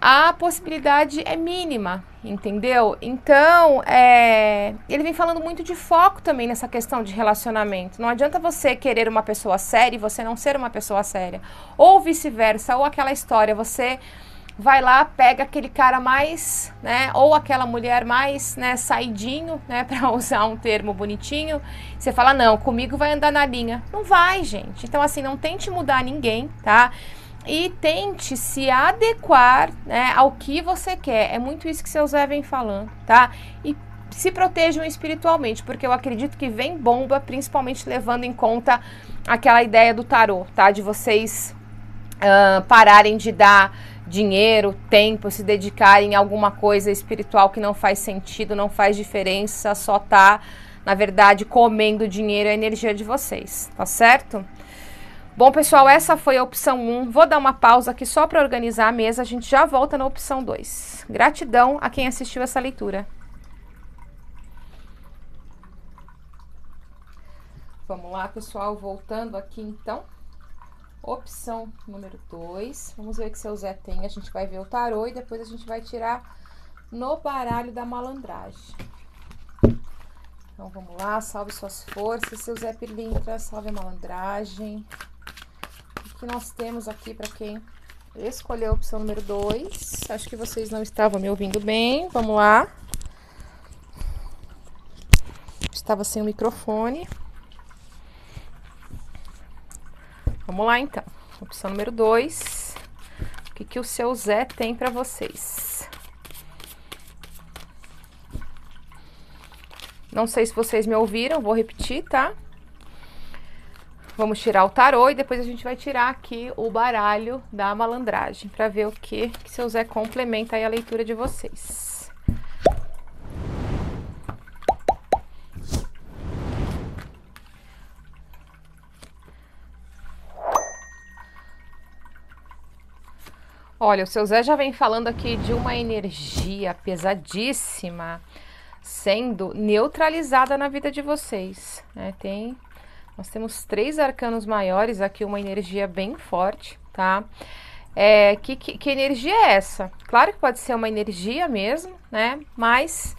a possibilidade é mínima, entendeu? Então, é, ele vem falando muito de foco também nessa questão de relacionamento. Não adianta você querer uma pessoa séria e você não ser uma pessoa séria. Ou vice-versa, ou aquela história, você vai lá, pega aquele cara mais, né, ou aquela mulher mais, né, saidinho, né, para usar um termo bonitinho. Você fala: "Não, comigo vai andar na linha". Não vai, gente. Então assim, não tente mudar ninguém, tá? e tente se adequar né, ao que você quer. É muito isso que seu Zé vem falando, tá? E se protejam espiritualmente, porque eu acredito que vem bomba, principalmente levando em conta aquela ideia do tarô, tá? De vocês uh, pararem de dar dinheiro, tempo, se dedicarem a alguma coisa espiritual que não faz sentido, não faz diferença, só tá, na verdade, comendo dinheiro e é a energia de vocês, tá certo? Bom, pessoal, essa foi a opção 1. Vou dar uma pausa aqui só para organizar a mesa. A gente já volta na opção 2. Gratidão a quem assistiu essa leitura. Vamos lá, pessoal, voltando aqui então. Opção número 2. Vamos ver o que seu Zé tem. A gente vai ver o tarô e depois a gente vai tirar no baralho da malandragem. Então vamos lá, salve suas forças, seu Zé Pilintra, salve a malandragem que nós temos aqui para quem escolheu a opção número 2. Acho que vocês não estavam me ouvindo bem. Vamos lá. Estava sem o microfone. Vamos lá então. Opção número 2. O que, que o seu Zé tem para vocês? Não sei se vocês me ouviram, vou repetir, tá? Vamos tirar o tarô e depois a gente vai tirar aqui o baralho da malandragem para ver o que, que seu Zé complementa aí a leitura de vocês. Olha, o seu Zé já vem falando aqui de uma energia pesadíssima sendo neutralizada na vida de vocês. Né? Tem nós temos três arcanos maiores, aqui uma energia bem forte, tá? É, que, que, que energia é essa? Claro que pode ser uma energia mesmo, né? Mas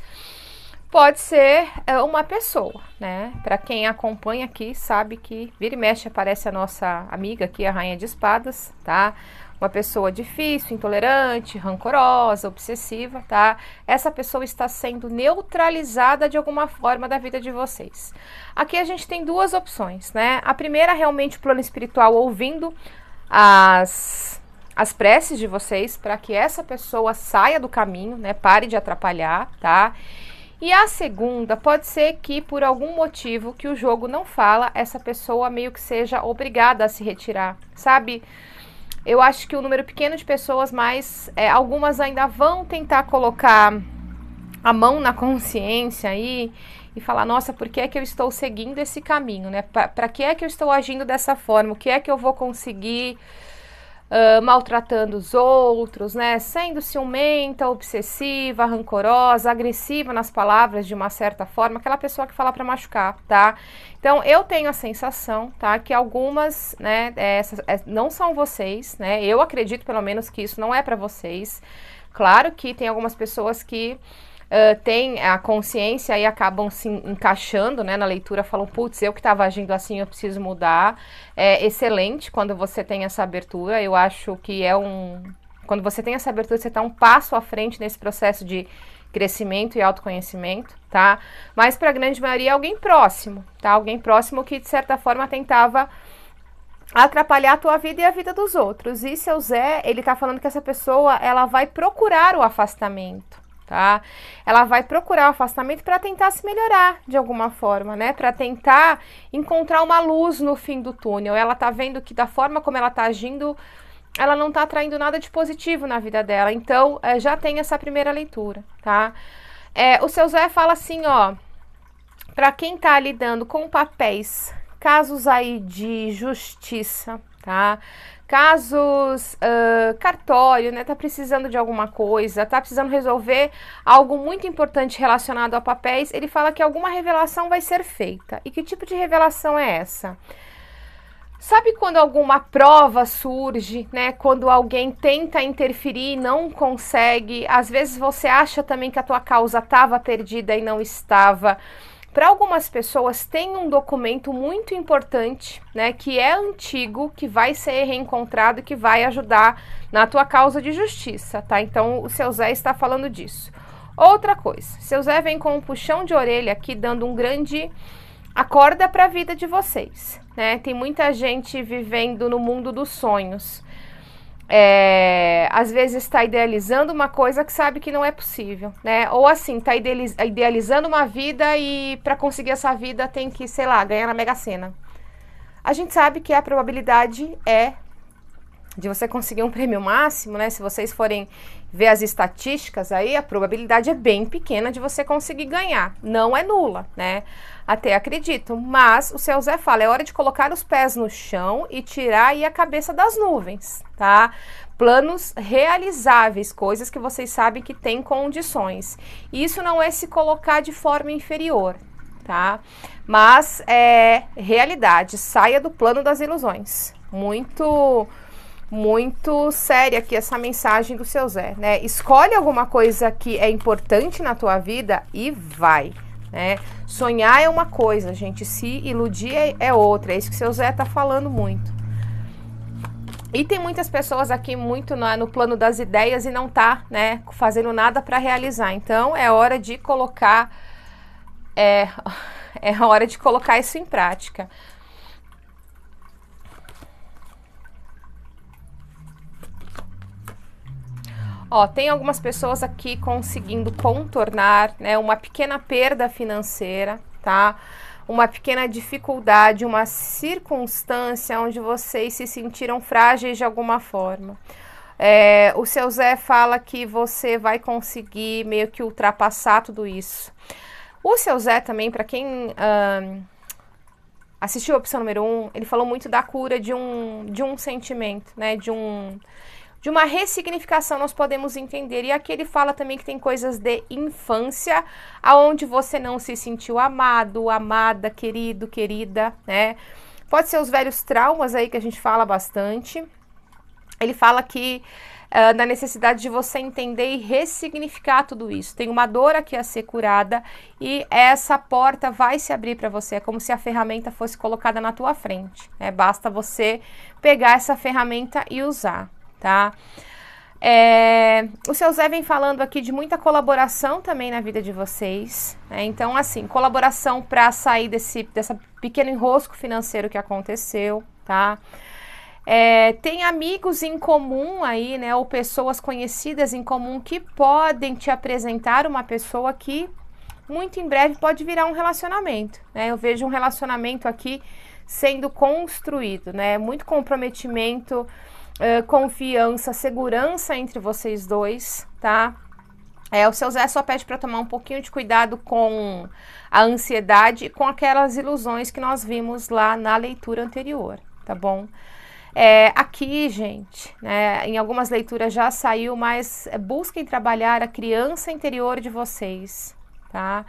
pode ser é, uma pessoa, né? Para quem acompanha aqui, sabe que vira e mexe aparece a nossa amiga aqui, a Rainha de Espadas, tá? uma pessoa difícil, intolerante, rancorosa, obsessiva, tá? Essa pessoa está sendo neutralizada de alguma forma da vida de vocês. Aqui a gente tem duas opções, né? A primeira, realmente, o plano espiritual ouvindo as as preces de vocês para que essa pessoa saia do caminho, né? Pare de atrapalhar, tá? E a segunda pode ser que por algum motivo que o jogo não fala, essa pessoa meio que seja obrigada a se retirar, sabe? Eu acho que o um número pequeno de pessoas, mas é, algumas ainda vão tentar colocar a mão na consciência aí e falar, nossa, por que é que eu estou seguindo esse caminho, né? Para que é que eu estou agindo dessa forma? O que é que eu vou conseguir? uh, maltratando os outros, né? Sendo ciumenta, obsessiva, rancorosa, agressiva nas palavras de uma certa forma, aquela pessoa que fala para machucar, tá? Então eu tenho a sensação, tá, que algumas, né, essas, é, não são vocês, né? Eu acredito pelo menos que isso não é para vocês. Claro que tem algumas pessoas que uh, têm a consciência e acabam se encaixando né, na leitura, falam, putz, eu que estava agindo assim, eu preciso mudar. É excelente quando você tem essa abertura, eu acho que é um. Quando você tem essa abertura, você está um passo à frente nesse processo de crescimento e autoconhecimento, tá? Mas para a grande maioria, alguém próximo, tá? Alguém próximo que, de certa forma, tentava atrapalhar a tua vida e a vida dos outros. E seu Zé, ele tá falando que essa pessoa, ela vai procurar o afastamento, tá? Ela vai procurar o afastamento para tentar se melhorar de alguma forma, né? Para tentar encontrar uma luz no fim do túnel. Ela tá vendo que da forma como ela tá agindo, ela não tá atraindo nada de positivo na vida dela. Então, é, já tem essa primeira leitura, tá? É, o seu Zé fala assim, ó, para quem tá lidando com papéis, casos aí de justiça, tá? casos uh, cartório, né? Tá precisando de alguma coisa, tá precisando resolver algo muito importante relacionado a papéis. Ele fala que alguma revelação vai ser feita. E que tipo de revelação é essa? Sabe quando alguma prova surge, né? Quando alguém tenta interferir e não consegue. Às vezes você acha também que a tua causa estava perdida e não estava para algumas pessoas tem um documento muito importante, né, que é antigo, que vai ser reencontrado, que vai ajudar na tua causa de justiça, tá? Então o seu Zé está falando disso. Outra coisa, seu Zé vem com um puxão de orelha aqui dando um grande acorda para a vida de vocês, né? Tem muita gente vivendo no mundo dos sonhos é, às vezes está idealizando uma coisa que sabe que não é possível, né? Ou assim, está idealizando uma vida e para conseguir essa vida tem que, sei lá, ganhar na Mega Sena. A gente sabe que a probabilidade é de você conseguir um prêmio máximo, né? Se vocês forem ver as estatísticas aí, a probabilidade é bem pequena de você conseguir ganhar, não é nula, né? Até acredito, mas o seu Zé fala: é hora de colocar os pés no chão e tirar aí a cabeça das nuvens, tá? Planos realizáveis, coisas que vocês sabem que têm condições. Isso não é se colocar de forma inferior, tá? Mas é realidade, saia do plano das ilusões. Muito muito séria aqui essa mensagem do seu Zé, né? Escolhe alguma coisa que é importante na tua vida e vai. Né? Sonhar é uma coisa, gente. Se iludir é, é, outra. É isso que seu Zé tá falando muito. E tem muitas pessoas aqui muito no, no plano das ideias e não tá, né, fazendo nada para realizar. Então é hora de colocar é, é hora de colocar isso em prática. Ó, tem algumas pessoas aqui conseguindo contornar, né, uma pequena perda financeira, tá? Uma pequena dificuldade, uma circunstância onde vocês se sentiram frágeis de alguma forma. É, o seu Zé fala que você vai conseguir meio que ultrapassar tudo isso. O seu Zé também, para quem uh, assistiu a opção número 1, um, ele falou muito da cura de um, de um sentimento, né? De um de uma ressignificação nós podemos entender. E aqui ele fala também que tem coisas de infância, aonde você não se sentiu amado, amada, querido, querida, né? Pode ser os velhos traumas aí que a gente fala bastante. Ele fala que uh, da necessidade de você entender e ressignificar tudo isso. Tem uma dor aqui a ser curada e essa porta vai se abrir para você. É como se a ferramenta fosse colocada na tua frente. Né? Basta você pegar essa ferramenta e usar tá? É, o seu Zé vem falando aqui de muita colaboração também na vida de vocês. Né? Então, assim, colaboração para sair desse dessa pequeno enrosco financeiro que aconteceu, tá? É, tem amigos em comum aí, né? Ou pessoas conhecidas em comum que podem te apresentar uma pessoa que muito em breve pode virar um relacionamento. Né? Eu vejo um relacionamento aqui sendo construído, né? Muito comprometimento uh, confiança, segurança entre vocês dois, tá? É, o seu Zé só pede para tomar um pouquinho de cuidado com a ansiedade e com aquelas ilusões que nós vimos lá na leitura anterior, tá bom? É, aqui, gente, né, em algumas leituras já saiu, mas busquem trabalhar a criança interior de vocês, tá?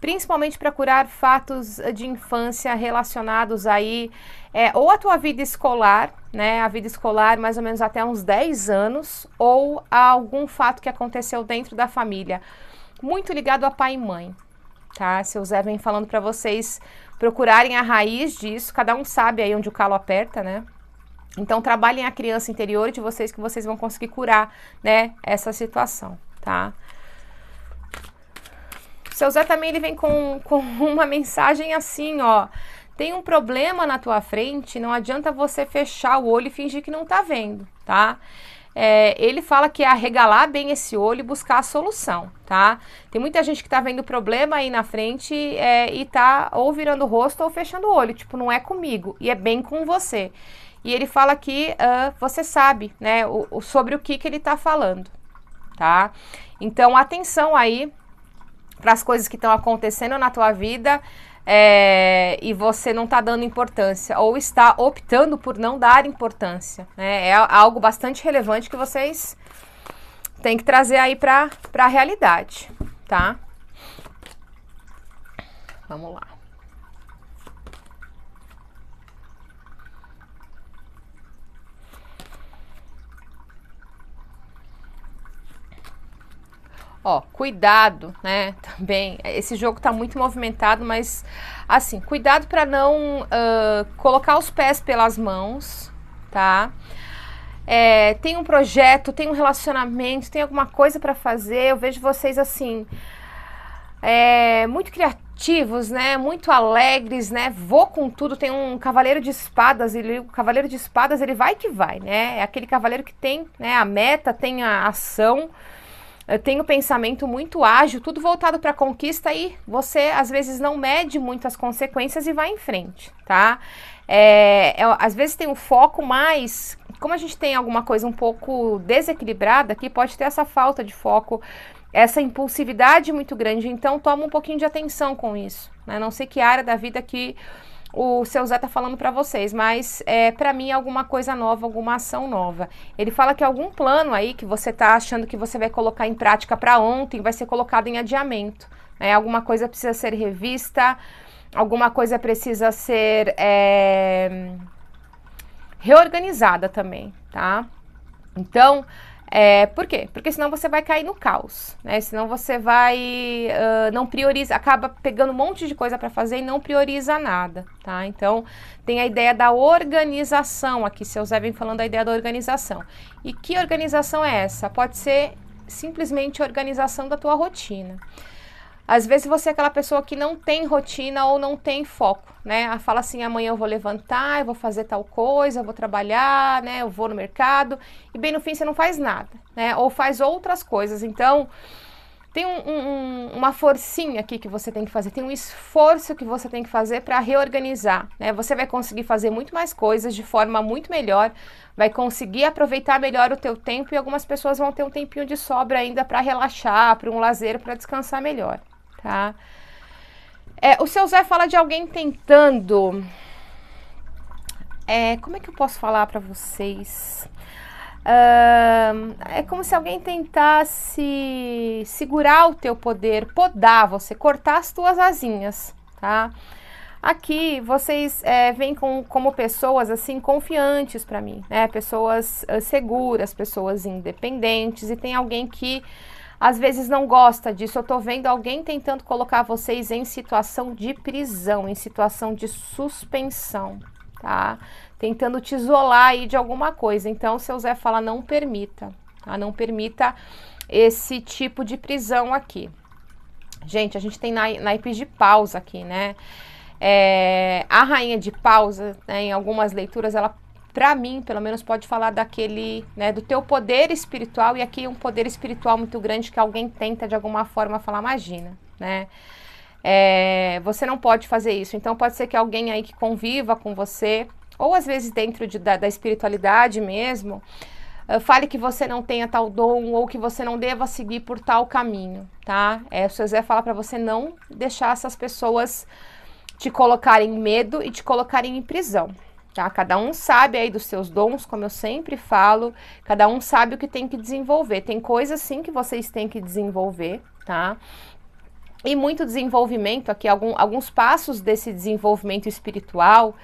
principalmente para curar fatos de infância relacionados aí é, ou à tua vida escolar, né, a vida escolar mais ou menos até uns 10 anos, ou a algum fato que aconteceu dentro da família, muito ligado a pai e mãe, tá? Seu Zé vem falando para vocês procurarem a raiz disso, cada um sabe aí onde o calo aperta, né? Então trabalhem a criança interior de vocês que vocês vão conseguir curar, né, essa situação, tá? seu Zé também ele vem com, com uma mensagem assim, ó. Tem um problema na tua frente, não adianta você fechar o olho e fingir que não tá vendo, tá? É, ele fala que é arregalar bem esse olho e buscar a solução, tá? Tem muita gente que tá vendo o problema aí na frente é, e tá ou virando o rosto ou fechando o olho, tipo, não é comigo, e é bem com você. E ele fala que uh, você sabe, né, o, o, sobre o que, que ele tá falando, tá? Então, atenção aí para as coisas que estão acontecendo na tua vida é, e você não está dando importância ou está optando por não dar importância. Né? É algo bastante relevante que vocês têm que trazer aí para a realidade, tá? Vamos lá. Ó, cuidado, né? Também. Esse jogo tá muito movimentado, mas assim, cuidado para não uh, colocar os pés pelas mãos, tá? É, tem um projeto, tem um relacionamento, tem alguma coisa para fazer. Eu vejo vocês assim, é, muito criativos, né? Muito alegres, né? Vou com tudo. Tem um cavaleiro de espadas, ele, o cavaleiro de espadas ele vai que vai, né? É aquele cavaleiro que tem né, a meta, tem a ação tem tenho um pensamento muito ágil, tudo voltado para conquista e você às vezes não mede muito as consequências e vai em frente, tá? É, é, às vezes tem um foco mais. Como a gente tem alguma coisa um pouco desequilibrada aqui, pode ter essa falta de foco, essa impulsividade muito grande. Então, toma um pouquinho de atenção com isso. Né? Não sei que área da vida que o seu Zé tá falando para vocês, mas é para mim é alguma coisa nova, alguma ação nova. Ele fala que algum plano aí que você tá achando que você vai colocar em prática para ontem vai ser colocado em adiamento. Né? Alguma coisa precisa ser revista, alguma coisa precisa ser é, reorganizada também, tá? Então, é, por quê? Porque senão você vai cair no caos, né? Senão você vai uh, não prioriza, acaba pegando um monte de coisa para fazer e não prioriza nada, tá? Então tem a ideia da organização aqui, seu Zé vem falando da ideia da organização. E que organização é essa? Pode ser simplesmente organização da tua rotina. Às vezes você é aquela pessoa que não tem rotina ou não tem foco, né? Ah, fala assim, amanhã eu vou levantar, eu vou fazer tal coisa, eu vou trabalhar, né? Eu vou no mercado e bem no fim você não faz nada, né? Ou faz outras coisas. Então tem um, um, uma forcinha aqui que você tem que fazer, tem um esforço que você tem que fazer para reorganizar, né? Você vai conseguir fazer muito mais coisas de forma muito melhor, vai conseguir aproveitar melhor o teu tempo e algumas pessoas vão ter um tempinho de sobra ainda para relaxar, para um lazer, para descansar melhor tá? É, o seu Zé fala de alguém tentando. É, como é que eu posso falar para vocês? Uh, é como se alguém tentasse segurar o teu poder, podar você, cortar as tuas asinhas, tá? Aqui vocês é, vêm com, como pessoas assim confiantes para mim, né? Pessoas uh, seguras, pessoas independentes e tem alguém que às vezes não gosta disso. Eu tô vendo alguém tentando colocar vocês em situação de prisão, em situação de suspensão, tá? Tentando te isolar aí de alguma coisa. Então, seu Zé fala, não permita, tá? Não permita esse tipo de prisão aqui. Gente, a gente tem naipes de pausa aqui, né? É, a rainha de pausa, né, em algumas leituras, ela para mim, pelo menos pode falar daquele, né, do teu poder espiritual e aqui um poder espiritual muito grande que alguém tenta de alguma forma falar, imagina, né? É, você não pode fazer isso. Então pode ser que alguém aí que conviva com você, ou às vezes dentro de, da, da espiritualidade mesmo, eh, fale que você não tenha tal dom ou que você não deva seguir por tal caminho, tá? É, o seu Zé fala para você não deixar essas pessoas te colocarem medo e te colocarem em prisão. Tá? Cada um sabe aí dos seus dons, como eu sempre falo, cada um sabe o que tem que desenvolver. Tem coisas sim que vocês têm que desenvolver, tá? E muito desenvolvimento aqui, algum, alguns passos desse desenvolvimento espiritual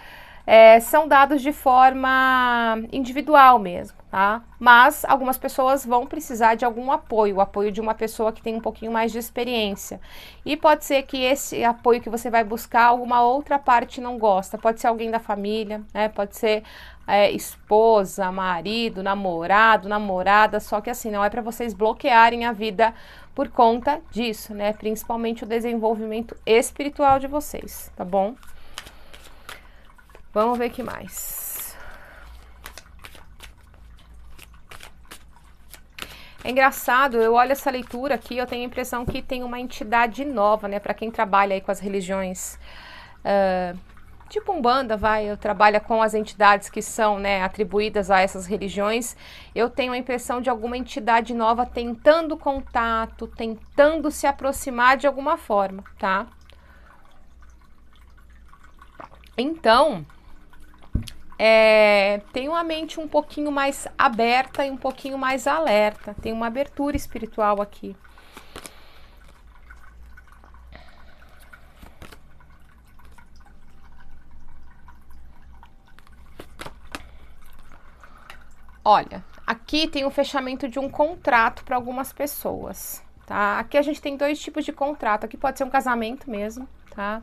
é, são dados de forma individual mesmo, tá? Mas algumas pessoas vão precisar de algum apoio, o apoio de uma pessoa que tem um pouquinho mais de experiência. E pode ser que esse apoio que você vai buscar, alguma outra parte não gosta. Pode ser alguém da família, né? Pode ser é, esposa, marido, namorado, namorada, só que assim, não é para vocês bloquearem a vida por conta disso, né? Principalmente o desenvolvimento espiritual de vocês, tá bom? Vamos ver que mais. É engraçado, eu olho essa leitura aqui, eu tenho a impressão que tem uma entidade nova, né? Para quem trabalha aí com as religiões, uh, tipo Umbanda, vai, eu trabalho com as entidades que são, né, atribuídas a essas religiões. Eu tenho a impressão de alguma entidade nova tentando contato, tentando se aproximar de alguma forma, tá? Então, é, tem uma mente um pouquinho mais aberta e um pouquinho mais alerta. Tem uma abertura espiritual aqui. Olha, aqui tem o fechamento de um contrato para algumas pessoas, tá? Aqui a gente tem dois tipos de contrato. Aqui pode ser um casamento mesmo, tá?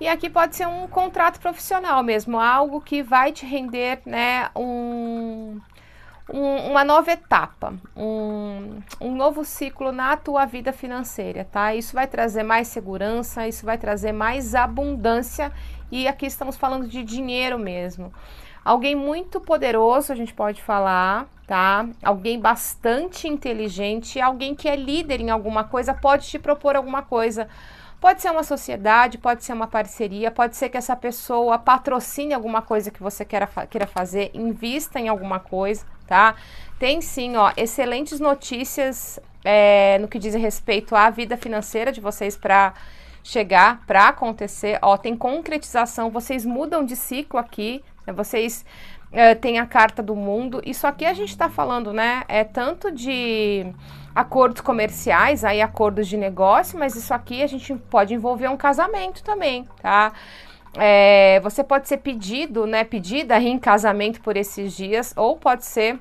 E aqui pode ser um contrato profissional mesmo, algo que vai te render né, um, um, uma nova etapa, um, um novo ciclo na tua vida financeira, tá? Isso vai trazer mais segurança, isso vai trazer mais abundância e aqui estamos falando de dinheiro mesmo. Alguém muito poderoso, a gente pode falar, tá? Alguém bastante inteligente, alguém que é líder em alguma coisa, pode te propor alguma coisa. Pode ser uma sociedade, pode ser uma parceria, pode ser que essa pessoa patrocine alguma coisa que você queira, queira fazer, invista em alguma coisa, tá? Tem sim, ó, excelentes notícias é, no que diz respeito à vida financeira de vocês para chegar, para acontecer. Ó, tem concretização, vocês mudam de ciclo aqui, né? vocês eh, tem a Carta do Mundo. Isso aqui a gente está falando, né? É tanto de acordos comerciais, aí acordos de negócio, mas isso aqui a gente pode envolver um casamento também, tá? É, você pode ser pedido, né? Pedida em casamento por esses dias, ou pode ser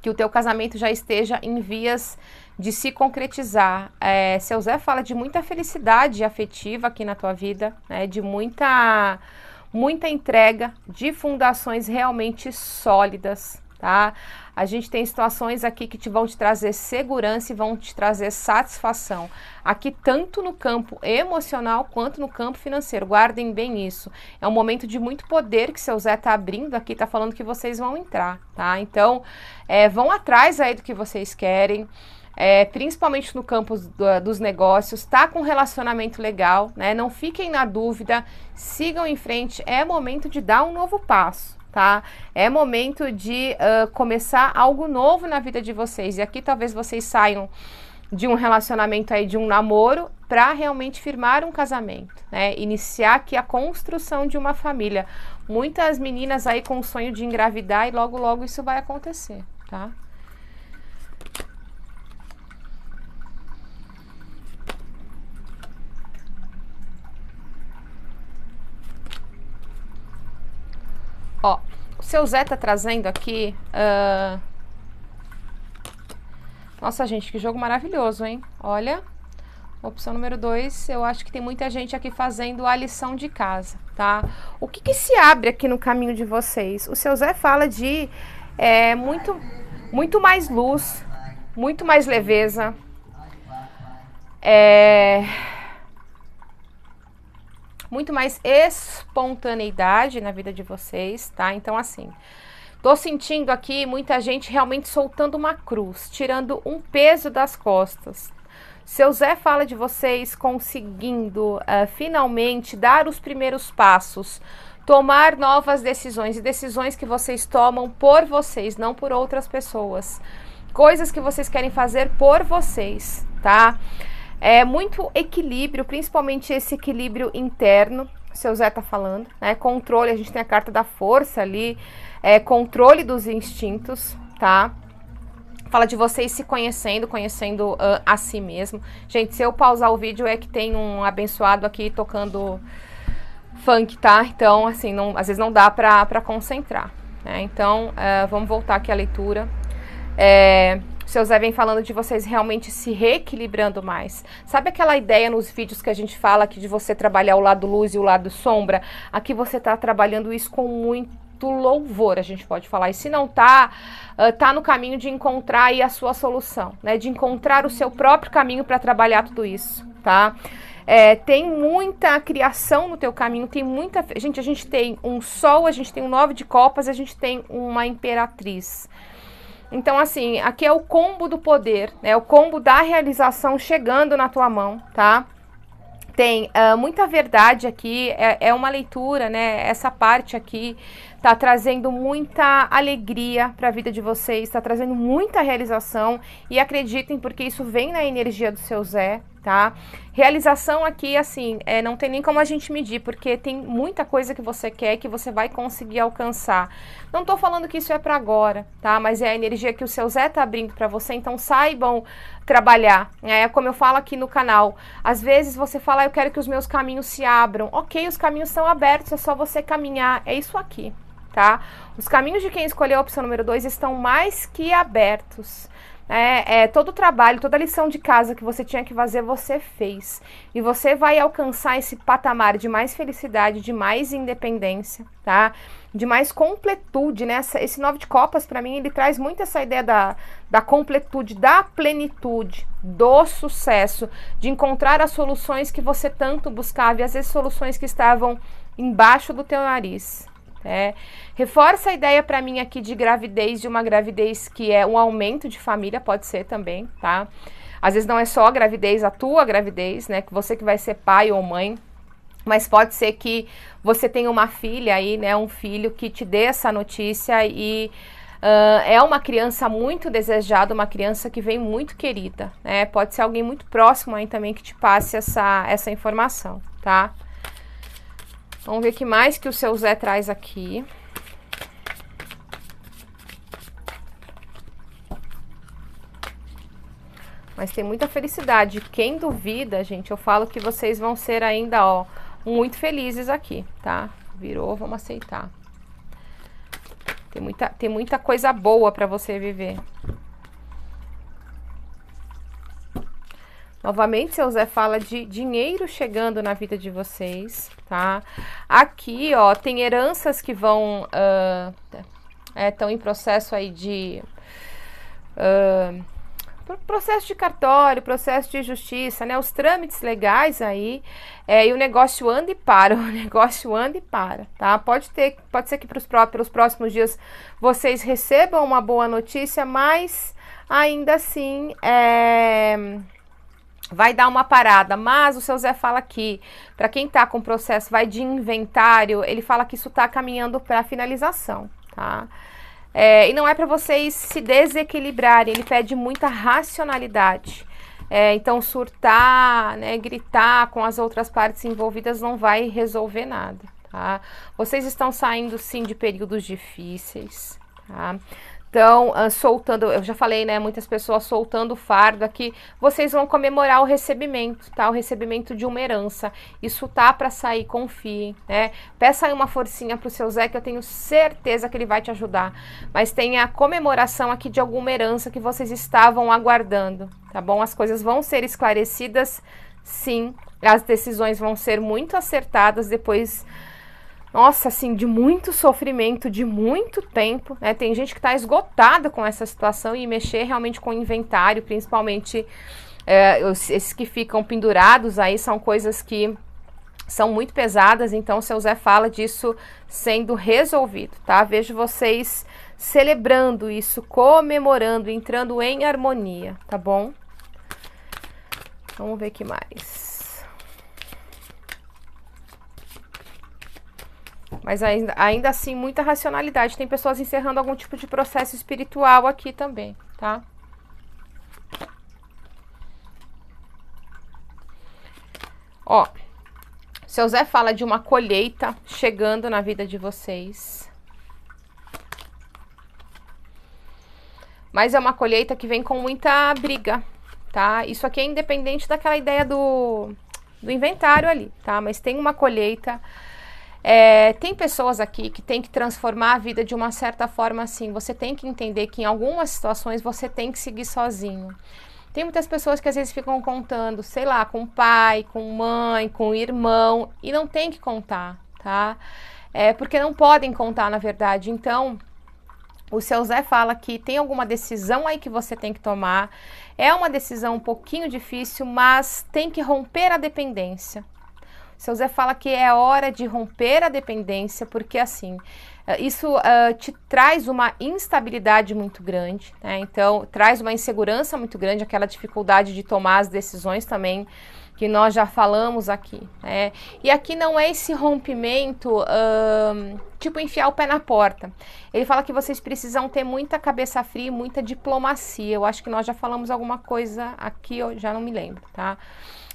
que o teu casamento já esteja em vias de se concretizar. É, seu Zé fala de muita felicidade afetiva aqui na tua vida, né? De muita muita entrega de fundações realmente sólidas, tá? A gente tem situações aqui que te vão te trazer segurança e vão te trazer satisfação. Aqui, tanto no campo emocional quanto no campo financeiro. Guardem bem isso. É um momento de muito poder que seu Zé está abrindo aqui, está falando que vocês vão entrar, tá? Então, é, vão atrás aí do que vocês querem é, principalmente no campo do, dos negócios, está com um relacionamento legal, né? Não fiquem na dúvida, sigam em frente, é momento de dar um novo passo. Tá? É momento de uh, começar algo novo na vida de vocês. E aqui talvez vocês saiam de um relacionamento aí, de um namoro, para realmente firmar um casamento, né? Iniciar aqui a construção de uma família. Muitas meninas aí com o sonho de engravidar e logo, logo isso vai acontecer, tá? Ó, o seu Zé tá trazendo aqui. Uh... Nossa, gente, que jogo maravilhoso, hein? Olha. Opção número 2, eu acho que tem muita gente aqui fazendo a lição de casa, tá? O que, que se abre aqui no caminho de vocês? O seu Zé fala de é, muito, muito mais luz, muito mais leveza. É muito mais espontaneidade na vida de vocês, tá? Então, assim, tô sentindo aqui muita gente realmente soltando uma cruz, tirando um peso das costas, seu Zé fala de vocês conseguindo uh, finalmente dar os primeiros passos, tomar novas decisões e decisões que vocês tomam por vocês, não por outras pessoas. Coisas que vocês querem fazer por vocês, tá? É muito equilíbrio, principalmente esse equilíbrio interno seu Zé tá falando, né? Controle, a gente tem a carta da força ali, é, controle dos instintos, tá? Fala de vocês se conhecendo, conhecendo uh, a si mesmo. Gente, se eu pausar o vídeo é que tem um abençoado aqui tocando funk, tá? Então, assim, não, às vezes não dá pra, pra concentrar, né? Então, uh, vamos voltar aqui à leitura. É, o seu Zé vem falando de vocês realmente se reequilibrando mais. Sabe aquela ideia nos vídeos que a gente fala que de você trabalhar o lado luz e o lado sombra? Aqui você está trabalhando isso com muito louvor, a gente pode falar. E se não tá, tá no caminho de encontrar a sua solução, né? De encontrar o seu próprio caminho para trabalhar tudo isso, tá? É, tem muita criação no teu caminho, tem muita. Gente, a gente tem um sol, a gente tem um nove de copas, a gente tem uma imperatriz. Então, assim, aqui é o combo do poder, é né? o combo da realização chegando na tua mão, tá? Tem uh, muita verdade aqui, é, é uma leitura, né? Essa parte aqui tá trazendo muita alegria para a vida de vocês, tá trazendo muita realização e acreditem porque isso vem na energia do seu Zé, tá? Realização aqui, assim, é, não tem nem como a gente medir, porque tem muita coisa que você quer que você vai conseguir alcançar. Não estou falando que isso é para agora, tá? Mas é a energia que o seu Zé tá abrindo para você, então saibam trabalhar. Né? É como eu falo aqui no canal. Às vezes você fala, eu quero que os meus caminhos se abram. Ok, os caminhos são abertos, é só você caminhar. É isso aqui, tá? Os caminhos de quem escolheu a opção número 2 estão mais que abertos. Né? É, todo o trabalho, toda a lição de casa que você tinha que fazer, você fez. E você vai alcançar esse patamar de mais felicidade, de mais independência, tá? De mais completude, né? Essa, esse nove de copas, para mim, ele traz muito essa ideia da, da completude, da plenitude, do sucesso, de encontrar as soluções que você tanto buscava e às vezes soluções que estavam embaixo do teu nariz, é, reforça a ideia para mim aqui de gravidez, de uma gravidez que é um aumento de família, pode ser também, tá? Às vezes não é só a gravidez, a tua gravidez, né? Que você que vai ser pai ou mãe, mas pode ser que você tenha uma filha aí, né? Um filho que te dê essa notícia e Uh, é uma criança muito desejada, uma criança que vem muito querida. Né? Pode ser alguém muito próximo aí também que te passe essa, essa informação, tá? Vamos ver o que mais que o seu Zé traz aqui. Mas tem muita felicidade. Quem duvida, gente, eu falo que vocês vão ser ainda, ó, muito felizes aqui, tá? Virou, vamos aceitar. Tem muita, tem muita coisa boa para você viver. Novamente, seu Zé fala de dinheiro chegando na vida de vocês, tá? Aqui, ó, tem heranças que vão. Estão uh, ah, é, em processo aí de. Uh, processo de cartório, processo de justiça, né? Os trâmites legais aí, é, e o negócio anda e para, o negócio anda e para, tá? Pode ter, pode ser que para os próprios próximos dias vocês recebam uma boa notícia, mas ainda assim é vai dar uma parada, mas o seu Zé fala que para quem está com processo vai de inventário, ele fala que isso está caminhando para finalização, tá? É, e não é para vocês se desequilibrarem, ele pede muita racionalidade. É, então, surtar, né, gritar com as outras partes envolvidas não vai resolver nada. Tá? Vocês estão saindo sim de períodos difíceis. Tá? Então, soltando, eu já falei, né? Muitas pessoas soltando o fardo aqui. Vocês vão comemorar o recebimento, tá? O recebimento de uma herança. Isso tá para sair, confiem, né? Peça aí uma forcinha pro seu Zé, que eu tenho certeza que ele vai te ajudar. Mas tem a comemoração aqui de alguma herança que vocês estavam aguardando, tá bom? As coisas vão ser esclarecidas, sim. As decisões vão ser muito acertadas depois nossa, assim, de muito sofrimento, de muito tempo, né? Tem gente que está esgotada com essa situação e mexer realmente com o inventário, principalmente é, esses que ficam pendurados aí, são coisas que são muito pesadas, então seu Zé fala disso sendo resolvido, tá? Vejo vocês celebrando isso, comemorando, entrando em harmonia, tá bom? Vamos ver que mais. Mas ainda, ainda assim, muita racionalidade. Tem pessoas encerrando algum tipo de processo espiritual aqui também, tá? Ó, seu Zé fala de uma colheita chegando na vida de vocês. Mas é uma colheita que vem com muita briga, tá? Isso aqui é independente daquela ideia do, do inventário ali, tá? Mas tem uma colheita é, tem pessoas aqui que tem que transformar a vida de uma certa forma assim. Você tem que entender que em algumas situações você tem que seguir sozinho. Tem muitas pessoas que às vezes ficam contando, sei lá, com pai, com mãe, com irmão, e não tem que contar, tá? É, porque não podem contar, na verdade. Então, o seu Zé fala que tem alguma decisão aí que você tem que tomar. É uma decisão um pouquinho difícil, mas tem que romper a dependência. Seu Zé fala que é hora de romper a dependência, porque assim, eh, isso uh, te traz uma instabilidade muito grande, né? Então, traz uma insegurança muito grande, aquela dificuldade de tomar as decisões também que nós já falamos aqui. Né? E aqui não é esse rompimento, tipo enfiar o pé na porta. Ele fala que vocês precisam ter muita cabeça fria e muita diplomacia. Eu acho que nós já falamos alguma coisa aqui, eu já não me lembro, tá?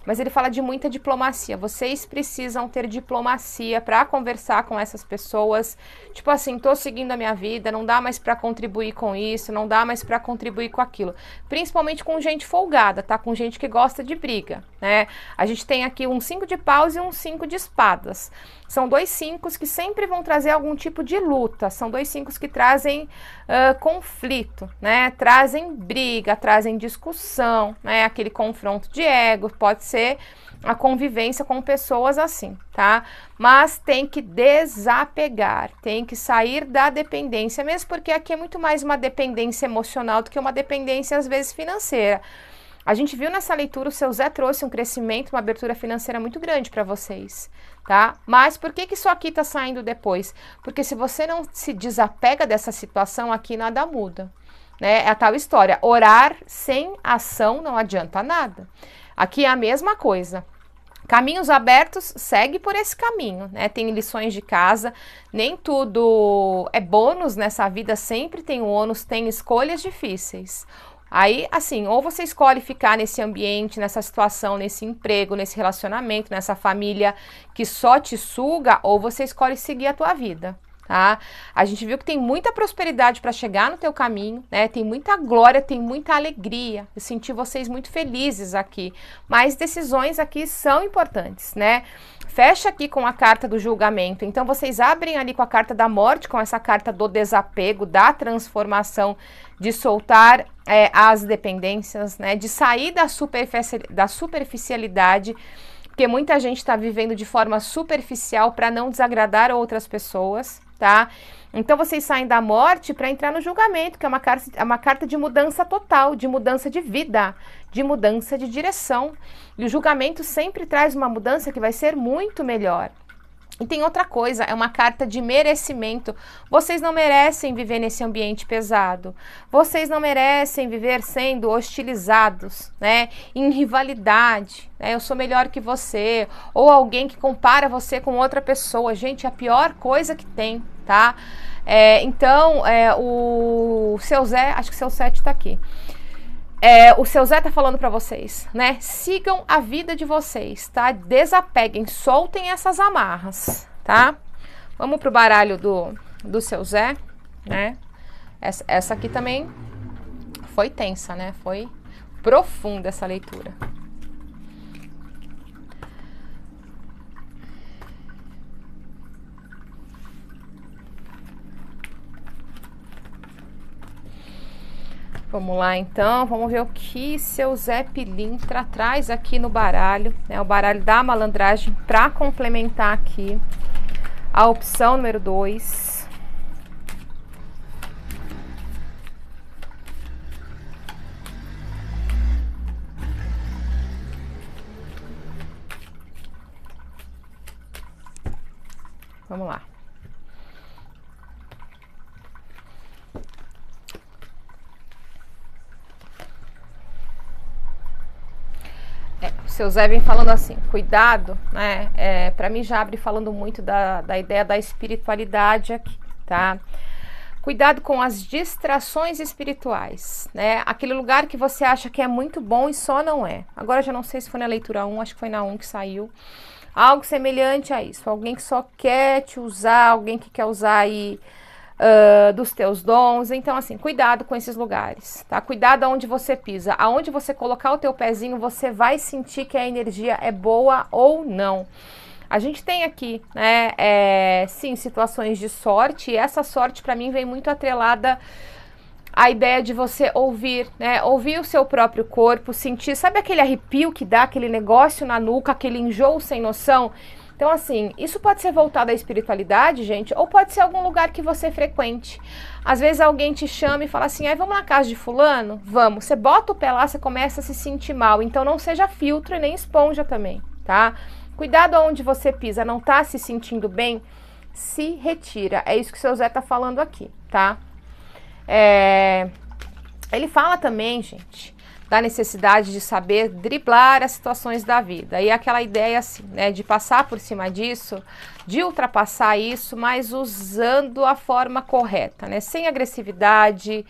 mas ele fala de muita diplomacia. Vocês precisam ter diplomacia para conversar com essas pessoas. Tipo assim, tô seguindo a minha vida, não dá mais para contribuir com isso, não dá mais para contribuir com aquilo. Principalmente com gente folgada, tá? Com gente que gosta de briga, né? A gente tem aqui um 5 de paus e um 5 de espadas. São dois 5 que sempre vão trazer algum tipo de luta. São dois 5 que trazem uh, conflito, né? Trazem briga, trazem discussão, né? Aquele confronto de ego, pode ser ser a convivência com pessoas assim, tá? Mas tem que desapegar, tem que sair da dependência, mesmo porque aqui é muito mais uma dependência emocional do que uma dependência às vezes financeira. A gente viu nessa leitura o seu Zé trouxe um crescimento, uma abertura financeira muito grande para vocês, tá? Mas por que que isso aqui tá saindo depois? Porque se você não se desapega dessa situação aqui nada muda, né? É a tal história, orar sem ação não adianta nada. Aqui é a mesma coisa. Caminhos abertos, segue por esse caminho, né? Tem lições de casa, nem tudo é bônus nessa vida, sempre tem um ônus, tem escolhas difíceis. Aí, assim, ou você escolhe ficar nesse ambiente, nessa situação, nesse emprego, nesse relacionamento, nessa família que só te suga, ou você escolhe seguir a tua vida tá? A gente viu que tem muita prosperidade para chegar no teu caminho, né? Tem muita glória, tem muita alegria. Eu senti vocês muito felizes aqui, mas decisões aqui são importantes, né? Fecha aqui com a carta do julgamento. Então vocês abrem ali com a carta da morte, com essa carta do desapego, da transformação, de soltar é, as dependências, né? De sair da, superfici da superficialidade porque muita gente está vivendo de forma superficial para não desagradar outras pessoas tá? Então vocês saem da morte para entrar no julgamento, que é uma é uma carta de mudança total, de mudança de vida, de mudança de direção. E o julgamento sempre traz uma mudança que vai ser muito melhor. E tem outra coisa, é uma carta de merecimento. Vocês não merecem viver nesse ambiente pesado. Vocês não merecem viver sendo hostilizados, né? Em rivalidade, né? Eu sou melhor que você, ou alguém que compara você com outra pessoa. Gente, é a pior coisa que tem, tá? É, então, é, o seu Zé, acho que seu 7 está aqui. É, o seu Zé tá falando para vocês, né? Sigam a vida de vocês, tá? Desapeguem, soltem essas amarras, tá? Vamos pro baralho do, do seu Zé, né? Essa, essa aqui também foi tensa, né? Foi profunda essa leitura. Vamos lá então, vamos ver o que seu Zé Pilintra traz aqui no baralho, né? O baralho da malandragem para complementar aqui a opção número 2. Vamos lá. seu Zé vem falando assim, cuidado, né? É, para mim já abre falando muito da, da ideia da espiritualidade aqui, tá? Cuidado com as distrações espirituais, né? Aquele lugar que você acha que é muito bom e só não é. Agora já não sei se foi na leitura 1, acho que foi na 1 que saiu. Algo semelhante a isso, alguém que só quer te usar, alguém que quer usar aí e uh, dos teus dons. Então, assim, cuidado com esses lugares, tá? Cuidado aonde você pisa. Aonde você colocar o teu pezinho, você vai sentir que a energia é boa ou não. A gente tem aqui, né, é, sim, situações de sorte, e essa sorte para mim vem muito atrelada a ideia de você ouvir, né? Ouvir o seu próprio corpo, sentir, sabe aquele arrepio que dá, aquele negócio na nuca, aquele enjoo sem noção? Então, assim, isso pode ser voltado à espiritualidade, gente, ou pode ser algum lugar que você frequente. Às vezes alguém te chama e fala assim: aí vamos na casa de Fulano? Vamos. Você bota o pé lá, você começa a se sentir mal. Então, não seja filtro e nem esponja também, tá? Cuidado aonde você pisa, não tá se sentindo bem, se retira. É isso que o seu Zé tá falando aqui, tá? É... Ele fala também, gente, da necessidade de saber driblar as situações da vida. E aquela ideia assim, né, de passar por cima disso, de ultrapassar isso, mas usando a forma correta, né, sem agressividade,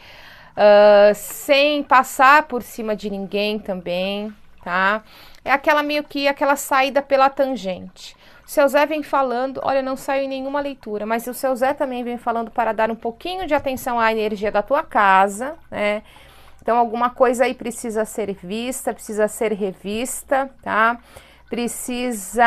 uh, sem passar por cima de ninguém também, tá? É aquela meio que aquela saída pela tangente. O seu Zé vem falando, olha, não saiu em nenhuma leitura, mas o seu Zé também vem falando para dar um pouquinho de atenção à energia da tua casa, né? Então, alguma coisa aí precisa ser vista, precisa ser revista, tá? Precisa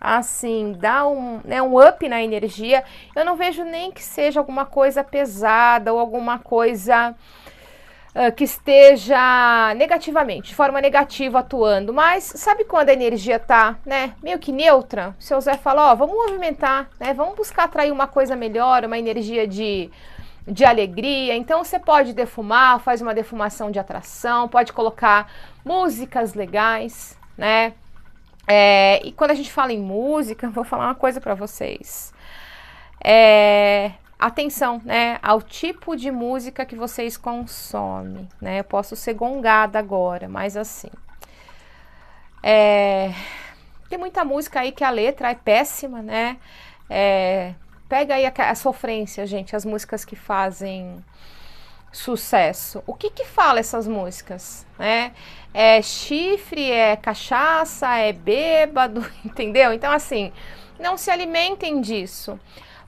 assim, dar um, né, um up na energia. Eu não vejo nem que seja alguma coisa pesada ou alguma coisa uh, que esteja negativamente, de forma negativa atuando. Mas sabe quando a energia tá, né, meio que neutra? O seu Zé fala, ó, vamos movimentar, né? Vamos buscar atrair uma coisa melhor, uma energia de de alegria. Então você pode defumar, faz uma defumação de atração, pode colocar músicas legais, né? É, e quando a gente fala em música, vou falar uma coisa para vocês. É, atenção, né, ao tipo de música que vocês consomem, né? Eu posso ser gongada agora, mas assim. É, tem muita música aí que a letra é péssima, né? É, Pega aí a, a sofrência, gente, as músicas que fazem sucesso. O que que fala essas músicas, né? É chifre, é cachaça, é bêbado, entendeu? Então assim, não se alimentem disso.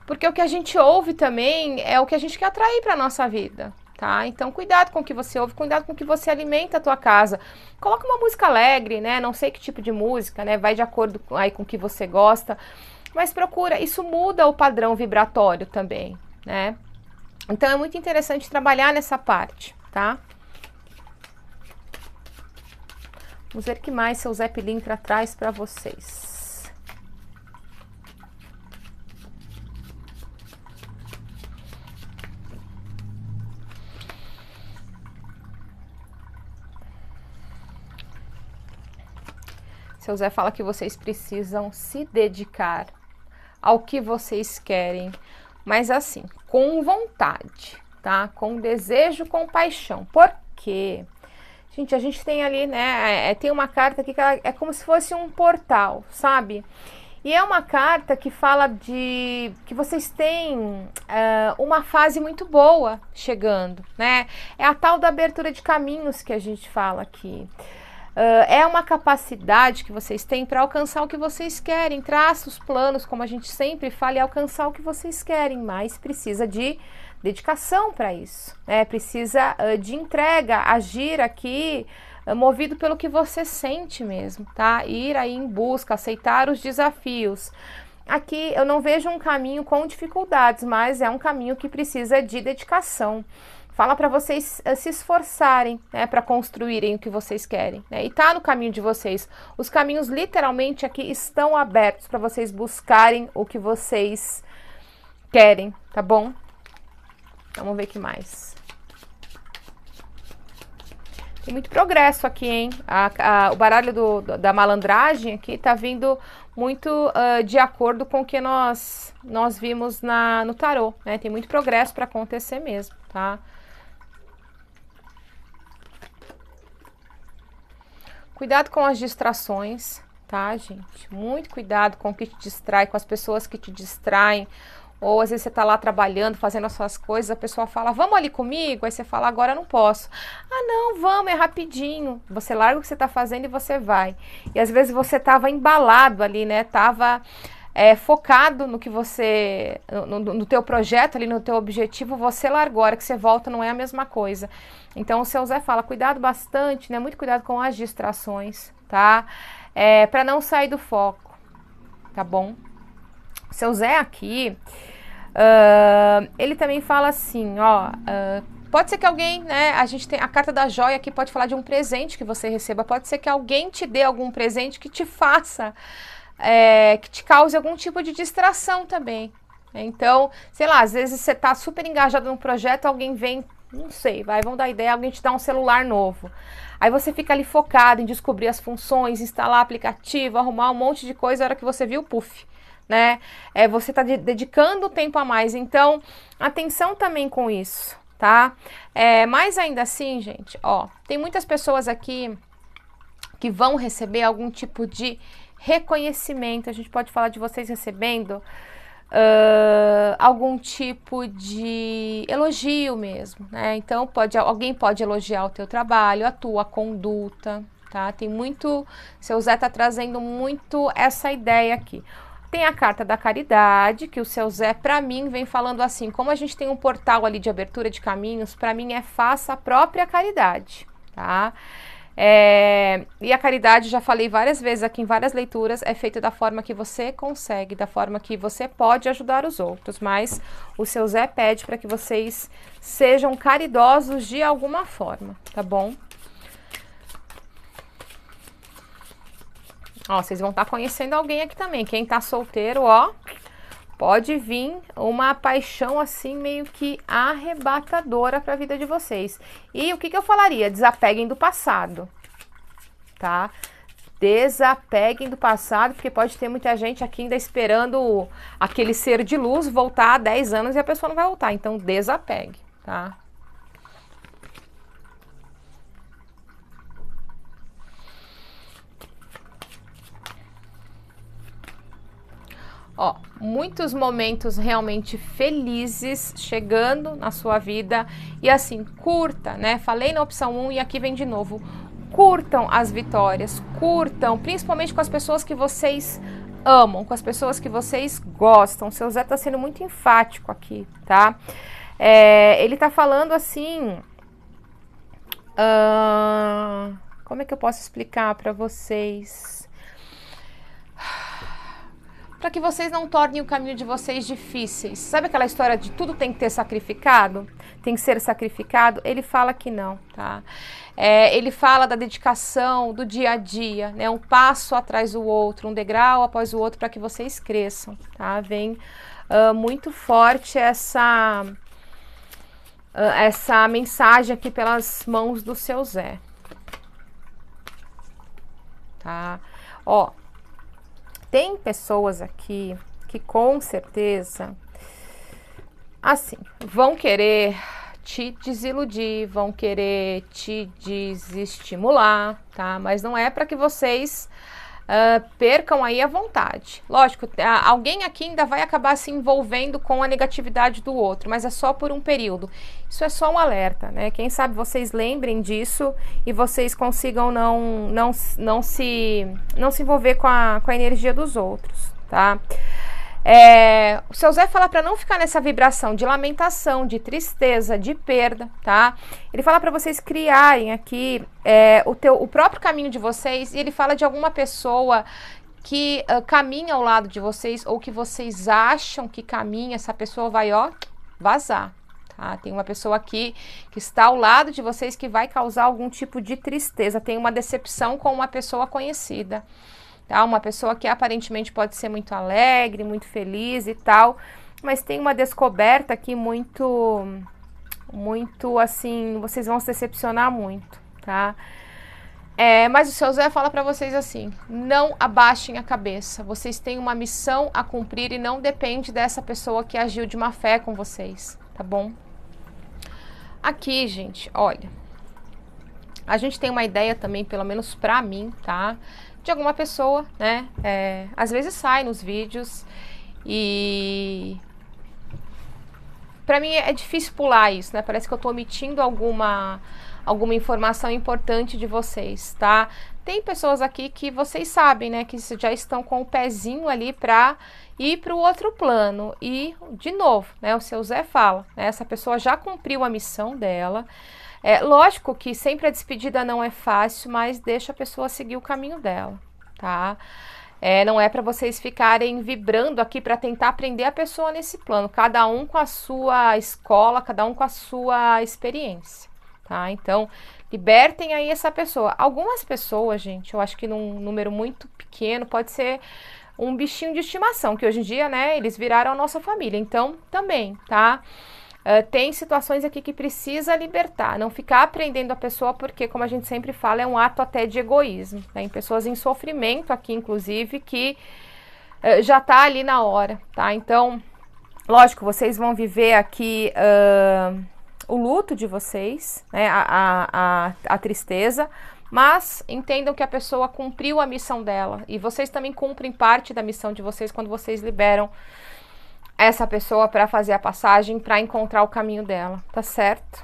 Porque o que a gente ouve também é o que a gente quer atrair para nossa vida, tá? Então cuidado com o que você ouve, cuidado com o que você alimenta a tua casa. Coloca uma música alegre, né? Não sei que tipo de música, né? Vai de acordo aí com o que você gosta mas procura, isso muda o padrão vibratório também, né? Então é muito interessante trabalhar nessa parte, tá? Vamos ver que mais seu Zé Pilintra traz para vocês. Seu Zé fala que vocês precisam se dedicar ao que vocês querem, mas assim, com vontade, tá? Com desejo, com paixão. Por quê? Gente, a gente tem ali, né? É, tem uma carta aqui que ela, é como se fosse um portal, sabe? E é uma carta que fala de que vocês têm uh, uma fase muito boa chegando, né? É a tal da abertura de caminhos que a gente fala aqui. Uh, é uma capacidade que vocês têm para alcançar o que vocês querem. Traça os planos, como a gente sempre fala, e alcançar o que vocês querem, mas precisa de dedicação para isso, né? precisa uh, de entrega, agir aqui ah, movido pelo que você sente mesmo, tá? Ir aí em busca, aceitar os desafios. Aqui eu não vejo um caminho com dificuldades, mas é um caminho que precisa de dedicação fala para vocês uh, se esforçarem né, para construírem o que vocês querem. Né? E tá no caminho de vocês. Os caminhos literalmente aqui estão abertos para vocês buscarem o que vocês querem, tá bom? Então, vamos ver o que mais. Tem muito progresso aqui, hein? A, a, o baralho do, da malandragem aqui tá vindo muito uh, de acordo com o que nós, nós vimos na, no tarô, né? Tem muito progresso para acontecer mesmo, tá? Cuidado com as distrações, tá, gente? Muito cuidado com o que te distrai, com as pessoas que te distraem. Ou às vezes você tá lá trabalhando, fazendo as suas coisas, a pessoa fala, vamos ali comigo? Aí você fala, agora não posso. Ah, não, vamos, é rapidinho. Você larga o que você tá fazendo e você vai. E às vezes você tava embalado ali, né? Tava é, focado no que você, no, no, teu projeto ali, no teu objetivo, você largou, a hora que você volta não é a mesma coisa. Então o seu Zé fala, cuidado bastante, né? Muito cuidado com as distrações, tá? É, para não sair do foco, tá bom? O seu Zé aqui, uh, ele também fala assim, ó, uh, Pode ser que alguém, né? A gente tem a carta da joia aqui, pode falar de um presente que você receba. Pode ser que alguém te dê algum presente que te faça é, que te cause algum tipo de distração também. Então, sei lá, às vezes você está super engajado num projeto, alguém vem, não sei, vai, vão dar ideia, alguém te dá um celular novo. Aí você fica ali focado em descobrir as funções, instalar aplicativo, arrumar um monte de coisa, a hora que você viu, puff né? É, você está de dedicando tempo a mais. Então, atenção também com isso, tá? É, mas ainda assim, gente, ó, tem muitas pessoas aqui que vão receber algum tipo de reconhecimento. A gente pode falar de vocês recebendo uh, algum tipo de elogio mesmo, né? Então pode alguém pode elogiar o teu trabalho, a tua conduta, tá? Tem muito, seu Zé tá trazendo muito essa ideia aqui. Tem a carta da caridade, que o seu Zé, para mim, vem falando assim: como a gente tem um portal ali de abertura de caminhos, para mim é faça a própria caridade, tá? É, e a caridade, já falei várias vezes aqui em várias leituras, é feita da forma que você consegue, da forma que você pode ajudar os outros. Mas o seu Zé pede para que vocês sejam caridosos de alguma forma, tá bom? Ó, vocês vão estar tá conhecendo alguém aqui também. Quem tá solteiro, ó, pode vir uma paixão assim meio que arrebatadora para a vida de vocês. E o que, que eu falaria? Desapeguem do passado, tá? Desapeguem do passado, porque pode ter muita gente aqui ainda esperando aquele ser de luz voltar há 10 anos e a pessoa não vai voltar. Então, desapegue, tá? Ó, muitos momentos realmente felizes chegando na sua vida e assim, curta, né? Falei na opção 1 um, e aqui vem de novo. Curtam as vitórias, curtam, principalmente com as pessoas que vocês amam, com as pessoas que vocês gostam. O seu Zé tá sendo muito enfático aqui, tá? É, ele tá falando assim. Uh, como é que eu posso explicar para vocês? para que vocês não tornem o caminho de vocês difíceis. Sabe aquela história de tudo tem que ter sacrificado? Tem que ser sacrificado? Ele fala que não, tá? É, ele fala da dedicação, do dia a dia, né? Um passo atrás do outro, um degrau após o outro para que vocês cresçam, tá? Vem uh, muito forte essa uh, essa mensagem aqui pelas mãos do seu Zé, tá? Ó, tem pessoas aqui que com certeza, assim, vão querer te desiludir, vão querer te desestimular, tá? Mas não é para que vocês uh, percam aí a vontade. Lógico, alguém aqui ainda vai acabar se envolvendo com a negatividade do outro, mas é só por um período. Isso é só um alerta, né? Quem sabe vocês lembrem disso e vocês consigam não, não, não, se, não se envolver com a, com a energia dos outros, tá? É, o seu Zé fala para não ficar nessa vibração de lamentação, de tristeza, de perda, tá? Ele fala para vocês criarem aqui é, o, teu, o próprio caminho de vocês e ele fala de alguma pessoa que uh, caminha ao lado de vocês ou que vocês acham que caminha, essa pessoa vai, ó, vazar. Tá? Tem uma pessoa aqui que está ao lado de vocês que vai causar algum tipo de tristeza, tem uma decepção com uma pessoa conhecida tá? Uma pessoa que aparentemente pode ser muito alegre, muito feliz e tal, mas tem uma descoberta aqui muito muito assim, vocês vão se decepcionar muito, tá? É, mas o seu Zé fala para vocês assim: não abaixem a cabeça. Vocês têm uma missão a cumprir e não depende dessa pessoa que agiu de má fé com vocês, tá bom? Aqui, gente, olha. A gente tem uma ideia também, pelo menos para mim, tá? de alguma pessoa, né? É, às vezes sai nos vídeos e para mim é difícil pular isso, né? Parece que eu estou omitindo alguma alguma informação importante de vocês, tá? Tem pessoas aqui que vocês sabem, né, que já estão com o pezinho ali para ir para o outro plano. E de novo, né, o seu Zé fala, né, essa pessoa já cumpriu a missão dela. É lógico que sempre a despedida não é fácil, mas deixa a pessoa seguir o caminho dela, tá? É, não é para vocês ficarem vibrando aqui para tentar aprender a pessoa nesse plano. Cada um com a sua escola, cada um com a sua experiência, tá? Então, libertem aí essa pessoa. Algumas pessoas, gente, eu acho que num número muito pequeno, pode ser um bichinho de estimação, que hoje em dia, né, eles viraram a nossa família. Então, também, tá? Ah, tem situações aqui que precisa libertar, não ficar aprendendo a pessoa, porque, como a gente sempre fala, é um ato até de egoísmo. Tem né? pessoas em sofrimento aqui, inclusive, que uh, já tá ali na hora, tá? Então, lógico, vocês vão viver aqui uh, o luto de vocês, né? a, a, a, a tristeza, mas entendam que a pessoa cumpriu a missão dela e vocês também cumprem parte da missão de vocês quando vocês liberam essa pessoa para fazer a passagem, para encontrar o caminho dela, tá certo?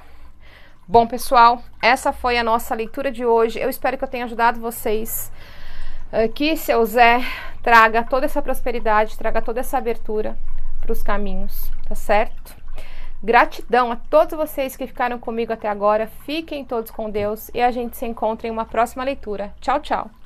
Bom, pessoal, essa foi a nossa leitura de hoje. Eu espero que eu tenha ajudado vocês. Eh, que seu Zé traga toda essa prosperidade, traga toda essa abertura para os caminhos, tá certo? Gratidão a todos vocês que ficaram comigo até agora. Fiquem todos com Deus e a gente se encontra em uma próxima leitura. Tchau, tchau.